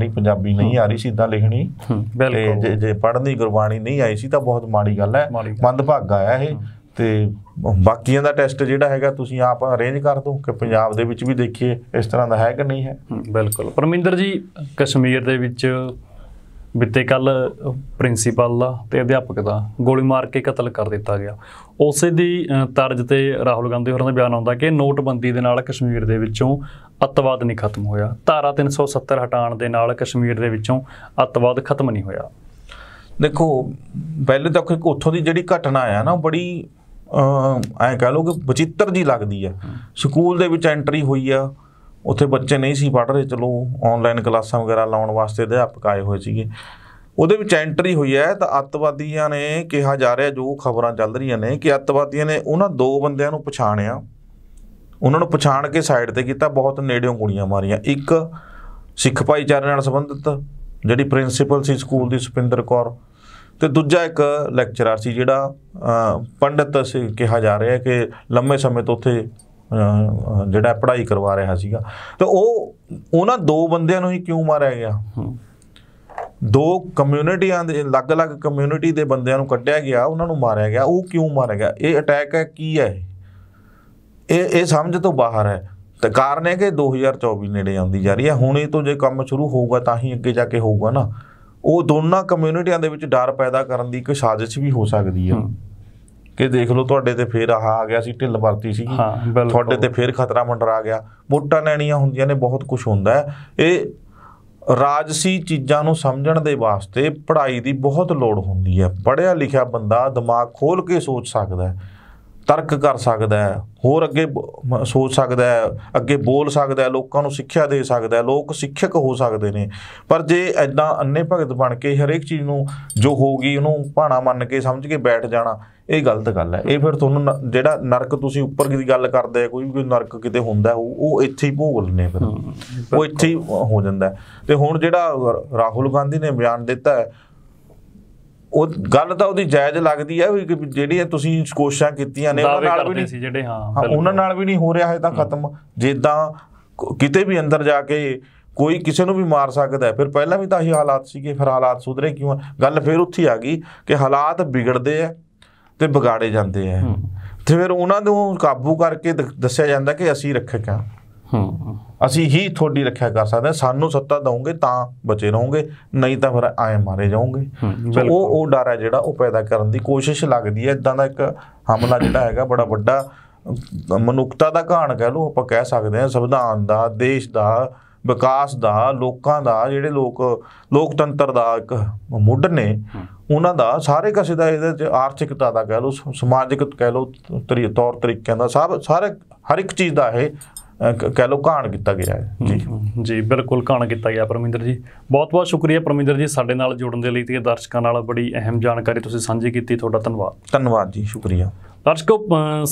ਰਹੀ ਪੰਜਾਬੀ ਨਹੀਂ ਆ ਰਹੀ ਸੀ ਇਦਾਂ ਲਿਖਣੀ ਬਿਲਕੁਲ ਜੇ ਜੇ ਪੜ੍ਹਨੀ ਗੁਰਬਾਣੀ ਨਹੀਂ ਆਈ ਸੀ ਤਾਂ ਬਹੁਤ ਮਾੜੀ ਗੱਲ ਹੈ ਮੰਦ ਭਾਗਾ ਹੈ ਇਹ ਤੇ ਬਾਕੀਆਂ ਦਾ ਟੈਸਟ ਜਿਹੜਾ ਹੈਗਾ ਤੁਸੀਂ ਆਪ ਅਰੇਂਜ ਕਰ ਦਿਓ ਕਿ ਪੰਜਾਬ ਦੇ ਵਿੱਚ ਵੀ ਦੇਖੀਏ ਇਸ ਤਰ੍ਹਾਂ ਦਾ ਹੈ ਕਿ ਨਹੀਂ ਹੈ ਬਿਲਕੁਲ ਪਰਮਿੰਦਰ ਜੀ ਕਸ਼ਮੀਰ ਦੇ ਵਿੱਚ ਬਿੱਤੇ ਕੱਲ ਪ੍ਰਿੰਸੀਪਲ ਦਾ ਤੇ ਅਧਿਆਪਕ ਦਾ ਗੋਲੀ ਮਾਰ ਕੇ ਕਤਲ ਕਰ ਦਿੱਤਾ ਗਿਆ ਉਸੇ ਦੀ ਤਰਜ ਤੇ ਰਾਹੁਲ ਗਾਂਧੀ ਹੋਰਾਂ ਦਾ ਬਿਆਨ ਆਉਂਦਾ ਕਿ ਨੋਟਬੰਦੀ ਦੇ ਨਾਲ ਕਸ਼ਮੀਰ ਦੇ ਵਿੱਚੋਂ ਅਤਵਾਦ ਨਹੀਂ ਖਤਮ ਹੋਇਆ ਧਾਰਾ 370 ਹਟਾਉਣ ਦੇ ਨਾਲ ਕਸ਼ਮੀਰ ਦੇ ਵਿੱਚੋਂ ਅਤਵਾਦ ਖਤਮ ਨਹੀਂ ਹੋਇਆ ਦੇਖੋ ਪਹਿਲੇ ਤਾਂ ਇੱਕ ਉੱਥੋਂ ਦੀ ਜਿਹੜੀ ਘਟਨਾ ਆ ਨਾ ਬੜੀ ਐਂ ਕਹ ਲਓ ਕਿ ਬਚਿੱਤਰ ਜੀ ਲੱਗਦੀ ਆ ਸਕੂਲ ਦੇ ਵਿੱਚ ਐਂਟਰੀ ਹੋਈ ਆ ਉੱਥੇ ਬੱਚੇ ਨਹੀਂ ਸੀ ਪੜ ਰਹੇ ਚਲੋ ਆਨਲਾਈਨ ਕਲਾਸਾਂ ਵਗੈਰਾ ਲਾਉਣ ਵਾਸਤੇ ਅਧਿਆਪਕ ਆਏ ਹੋਏ ਸੀਗੇ ਉਹਦੇ ਵਿੱਚ ਐਂਟਰੀ ਹੋਈ ਹੈ ਤਾਂ ਅੱਤਵਾਦੀਆਂ ਨੇ ਕਿਹਾ ਜਾ ਰਿਹਾ ਜੋ ਖਬਰਾਂ ਚੱਲ ਰਹੀਆਂ ਨੇ ਕਿ ਅੱਤਵਾਦੀਆਂ ਨੇ ਉਹਨਾਂ ਦੋ ਬੰਦਿਆਂ ਨੂੰ ਪਛਾਣਿਆ ਉਹਨਾਂ ਨੂੰ ਪਛਾਣ ਕੇ ਸਾਈਡ ਤੇ ਕੀਤਾ ਬਹੁਤ ਨੇੜਿਓਂ ਗੋਲੀਆਂ ਮਾਰੀਆਂ ਇੱਕ ਸਿੱਖ ਭਾਈਚਾਰੇ ਨਾਲ ਸੰਬੰਧਿਤ ਜਿਹੜੀ ਪ੍ਰਿੰਸੀਪਲ ਸੀ ਸਕੂਲ ਦੀ ਸੁਪਿੰਦਰ ਕੌਰ ਤੇ ਦੂਜਾ ਇੱਕ ਲੈਕਚਰਰ ਸੀ ਜਿਹੜਾ ਪੰਡਤ ਸੀ ਕਿਹਾ ਜਾ ਰਿਹਾ ਕਿ ਲੰਮੇ ਸਮੇਂ ਤੋਂ ਉੱਥੇ ਜਿਹੜਾ ਪੜ੍ਹਾਈ ਕਰਵਾ ਰਿਹਾ ਸੀਗਾ ਤੇ ਉਹ ਉਹਨਾਂ ਦੋ ਬੰਦਿਆਂ ਨੂੰ ਹੀ ਕਿਉਂ ਮਾਰਿਆ ਗਿਆ ਦੋ ਕਮਿਊਨਿਟੀਆਂ ਦੇ ਅਲੱਗ-ਅਲੱਗ ਕਮਿਊਨਿਟੀ ਦੇ ਬੰਦਿਆਂ ਨੂੰ ਕੱਢਿਆ ਗਿਆ ਉਹਨਾਂ ਨੂੰ ਮਾਰਿਆ ਗਿਆ ਉਹ ਕਿਉਂ ਮਾਰਿਆ ਗਿਆ ਇਹ ਅਟੈਕ ਹੈ ਕੀ ਹੈ ਇਹ ਇਹ ਸਮਝ ਤੋਂ ਬਾਹਰ ਹੈ ਤੇ ਕਾਰਨ ਹੈ ਕਿ 2024 ਨੇੜੇ ਆਉਂਦੀ ਜਾ ਰਹੀ ਹੈ ਹੁਣੇ ਤੋਂ ਜੇ ਕੰਮ ਸ਼ੁਰੂ ਹੋਊਗਾ ਤਾਂ ਹੀ ਅੱਗੇ ਜਾ ਕੇ ਹੋਊਗਾ ਨਾ ਉਹ ਦੋਨਾਂ ਕਮਿਊਨਿਟੀਆਂ ਦੇ ਵਿੱਚ ਡਰ ਪੈਦਾ ਕਰਨ ਦੀ ਇੱਕ ਸਾਜ਼ਿਸ਼ ਵੀ ਹੋ ਸਕਦੀ ਹੈ ਕਿ ਦੇਖ ਲਓ ਤੁਹਾਡੇ ਤੇ ਫੇਰ ਆਹ ਆ ਗਿਆ ਸੀ ਢਿੱਲ ਵਰਤੀ ਸੀ ਤੁਹਾਡੇ ਤੇ ਫੇਰ ਖਤਰਾ ਮੰਡਰਾ ਗਿਆ ਮੋਟਾ ਲੈਣੀਆਂ ਹੁੰਦੀਆਂ ਨੇ ਬਹੁਤ ਕੁਝ ਹੁੰਦਾ ਹੈ ਇਹ ਰਾਜਸੀ ਚੀਜ਼ਾਂ ਨੂੰ ਸਮਝਣ ਦੇ ਵਾਸਤੇ ਪੜ੍ਹਾਈ ਦੀ ਬਹੁਤ ਲੋੜ ਹੁੰਦੀ ਹੈ ਪੜ੍ਹਿਆ ਲਿਖਿਆ ਬੰਦਾ ਦਿਮਾਗ ਖੋਲ ਕੇ ਸੋਚ ਸਕਦਾ ਹੈ ਤਰਕ ਕਰ ਸਕਦਾ ਹੈ ਹੋਰ ਅੱਗੇ ਸੋਚ ਸਕਦਾ ਹੈ ਅੱਗੇ ਬੋਲ ਸਕਦਾ ਹੈ ਲੋਕਾਂ ਨੂੰ ਸਿੱਖਿਆ ਦੇ ਸਕਦਾ ਹੈ ਲੋਕ ਸਿੱਖਿਅਕ ਹੋ ਸਕਦੇ ਨੇ ਪਰ ਜੇ ਐਦਾਂ ਅੰਨੇ ਭਗਤ ਬਣ ਕੇ ਹਰੇਕ ਚੀਜ਼ ਨੂੰ ਜੋ ਹੋਊਗੀ ਉਹਨੂੰ ਭਾਣਾ ਮੰਨ ਕੇ ਸਮਝ ਕੇ ਬੈਠ ਜਾਣਾ ਇਹ ਗਲਤ ਗੱਲ ਹੈ ਇਹ ਫਿਰ ਤੁਹਾਨੂੰ ਜਿਹੜਾ ਨਰਕ ਤੁਸੀਂ ਉੱਪਰ ਦੀ ਗੱਲ ਕਰਦੇ ਆ ਕੋਈ ਵੀ ਨਰਕ ਕਿਤੇ ਹੁੰਦਾ ਉਹ ਇੱਥੇ ਹੀ ਭੋਗ ਲੈਨੇ ਫਿਰ ਉਹ ਇੱਥੇ ਹੀ ਹੋ ਜਾਂਦਾ ਤੇ ਹੁਣ ਜਿਹੜਾ ਰਾਹੁਲ ਗਾਂਧੀ ਨੇ ਬਿਆਨ ਦਿੱਤਾ ਹੈ ਉਹ ਗੱਲ ਤਾਂ ਉਹਦੀ ਜਾਇਜ਼ ਲੱਗਦੀ ਹੈ ਵੀ ਜਿਹੜੀਆਂ ਤੁਸੀਂ ਕੋਸ਼ਿਸ਼ਾਂ ਕੀਤੀਆਂ ਨੇ ਉਹਨਾਂ ਨਾਲ ਵੀ ਨਹੀਂ ਸੀ ਜਿਹੜੇ ਹਾਂ ਉਹਨਾਂ ਨਾਲ ਵੀ ਨਹੀਂ ਹੋ ਰਿਹਾ ਹੈ ਤਾਂ ਖਤਮ ਜਿੱਦਾਂ ਕਿਤੇ ਵੀ ਅੰਦਰ ਜਾ ਕੇ ਕੋਈ ਕਿਸੇ ਨੂੰ ਵੀ ਮਾਰ ਸਕਦਾ ਹੈ ਫਿਰ ਪਹਿਲਾਂ ਵੀ ਤਾਂ ਇਹ ਹਾਲਾਤ ਸੀਗੇ ਫਿਰ ਹਾਲਾਤ ਸੁਧਰੇ ਕਿਉਂ ਗੱਲ ਫਿਰ ਉੱਥੇ ਆ ਗਈ ਕਿ ਹਾਲਾਤ ਵਿਗੜਦੇ ਆ ਤੇ ਵਿਗਾੜੇ ਜਾਂਦੇ ਆ ਤੇ ਫਿਰ ਉਹਨਾਂ ਨੂੰ ਕਾਬੂ ਕਰਕੇ ਦੱਸਿਆ ਜਾਂਦਾ ਕਿ ਅਸੀਂ ਰੱਖਿਆ ਹਾਂ ਹੂੰ ਅਸੀਂ ਹੀ ਤੁਹਾਡੀ ਰੱਖਿਆ ਕਰ ਸਕਦੇ ਹਾਂ ਸਾਨੂੰ ਸੱਤਾ ਦਵੋਗੇ ਤਾਂ ਬਚੇ ਰਹੋਗੇ ਨਹੀਂ ਤਾਂ ਫਿਰ ਆਏ ਮਾਰੇ ਜਾਓਗੇ ਉਹ ਉਹ ਡਰ ਹੈ ਜਿਹੜਾ ਉਹ ਪੈਦਾ ਕਰਨ ਦੀ ਕੋਸ਼ਿਸ਼ ਲੱਗਦੀ ਹੈ ਇਦਾਂ ਦਾ ਇੱਕ ਹਮਲਾ ਜਿਹੜਾ ਹੈਗਾ ਬੜਾ ਵੱਡਾ ਮਨੁੱਖਤਾ ਦਾ ਘਾਣ ਕਹਿ ਲੋ ਆਪਾਂ ਕਹਿ ਸਕਦੇ ਹਾਂ ਸੰਵਿਧਾਨ ਦਾ ਦੇਸ਼ ਦਾ ਵਿਕਾਸ ਦਾ ਲੋਕਾਂ ਦਾ ਜਿਹੜੇ ਲੋਕ ਲੋਕਤੰਤਰ ਦਾ ਇੱਕ ਮੁੱਢ ਨੇ ਉਹਨਾਂ ਦਾ ਸਾਰੇ ਕਿਸੇ ਦਾ ਇਹਦੇ ਚ ਆਰਥਿਕਤਾ ਦਾ ਕਹਿ ਲਓ ਸਮਾਜਿਕ ਕਹਿ ਲਓ ਤੌਰ ਤਰੀਕਿਆਂ ਦਾ ਸਭ ਸਾਰੇ ਹਰ ਇੱਕ ਚੀਜ਼ ਦਾ ਇਹ ਕਹਿ ਲਓ ਕਾਣ ਕੀਤਾ ਗਿਆ ਹੈ ਜੀ ਜੀ ਬਿਲਕੁਲ ਕਾਣ ਕੀਤਾ ਗਿਆ ਪਰਮਿੰਦਰ ਜੀ ਬਹੁਤ ਬਹੁਤ ਸ਼ੁਕਰੀਆ ਪਰਮਿੰਦਰ ਜੀ ਸਾਡੇ ਨਾਲ ਜੁੜਨ ਦੇ ਲਈ ਤੇ ਦਰਸ਼ਕਾਂ ਨਾਲ ਬੜੀ ਅਹਿਮ ਜਾਣਕਾਰੀ ਤੁਸੀਂ ਸਾਂਝੀ ਕੀਤੀ ਤੁਹਾਡਾ ਧੰਨਵਾਦ ਧੰਨਵਾਦ ਜੀ ਸ਼ੁਕਰੀਆ ਦਰਸ਼ਕੋ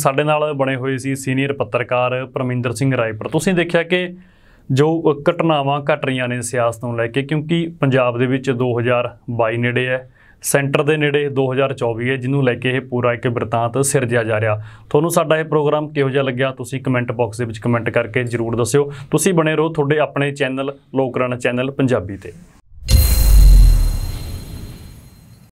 ਸਾਡੇ ਨਾਲ ਬਣੇ ਹੋਏ ਸੀ ਸੀਨੀਅਰ ਪੱਤਰਕਾਰ ਪਰਮਿੰਦਰ ਸਿੰਘ ਰਾਏਪੁਰ ਤੁਸੀਂ ਦੇਖਿਆ ਕਿ ਜੋ ਘਟਨਾਵਾਂ ਘਟ ਰਹੀਆਂ ਨੇ ਸਿਆਸਤ ਨੂੰ ਲੈ ਕੇ ਕਿਉਂਕਿ ਪੰਜਾਬ ਦੇ ਵਿੱਚ 2022 ਨੇੜੇ ਹੈ ਸੈਂਟਰ ਦੇ ਨੇੜੇ 2024 ਹੈ ਜਿਹਨੂੰ ਲੈ ਕੇ ਇਹ ਪੂਰਾ ਇੱਕ ਬਿਰਤਾਂਤ ਸਿਰਜਿਆ ਜਾ ਰਿਹਾ ਤੁਹਾਨੂੰ ਸਾਡਾ ਇਹ ਪ੍ਰੋਗਰਾਮ ਕਿਹੋ ਜਿਹਾ ਲੱਗਿਆ ਤੁਸੀਂ ਕਮੈਂਟ ਬਾਕਸ ਦੇ ਵਿੱਚ ਕਮੈਂਟ ਕਰਕੇ ਜਰੂਰ ਦੱਸਿਓ ਤੁਸੀਂ ਬਣੇ ਰਹੋ ਤੁਹਾਡੇ ਆਪਣੇ ਚੈਨਲ ਲੋਕਰਣ ਚੈਨਲ ਪੰਜਾਬੀ ਤੇ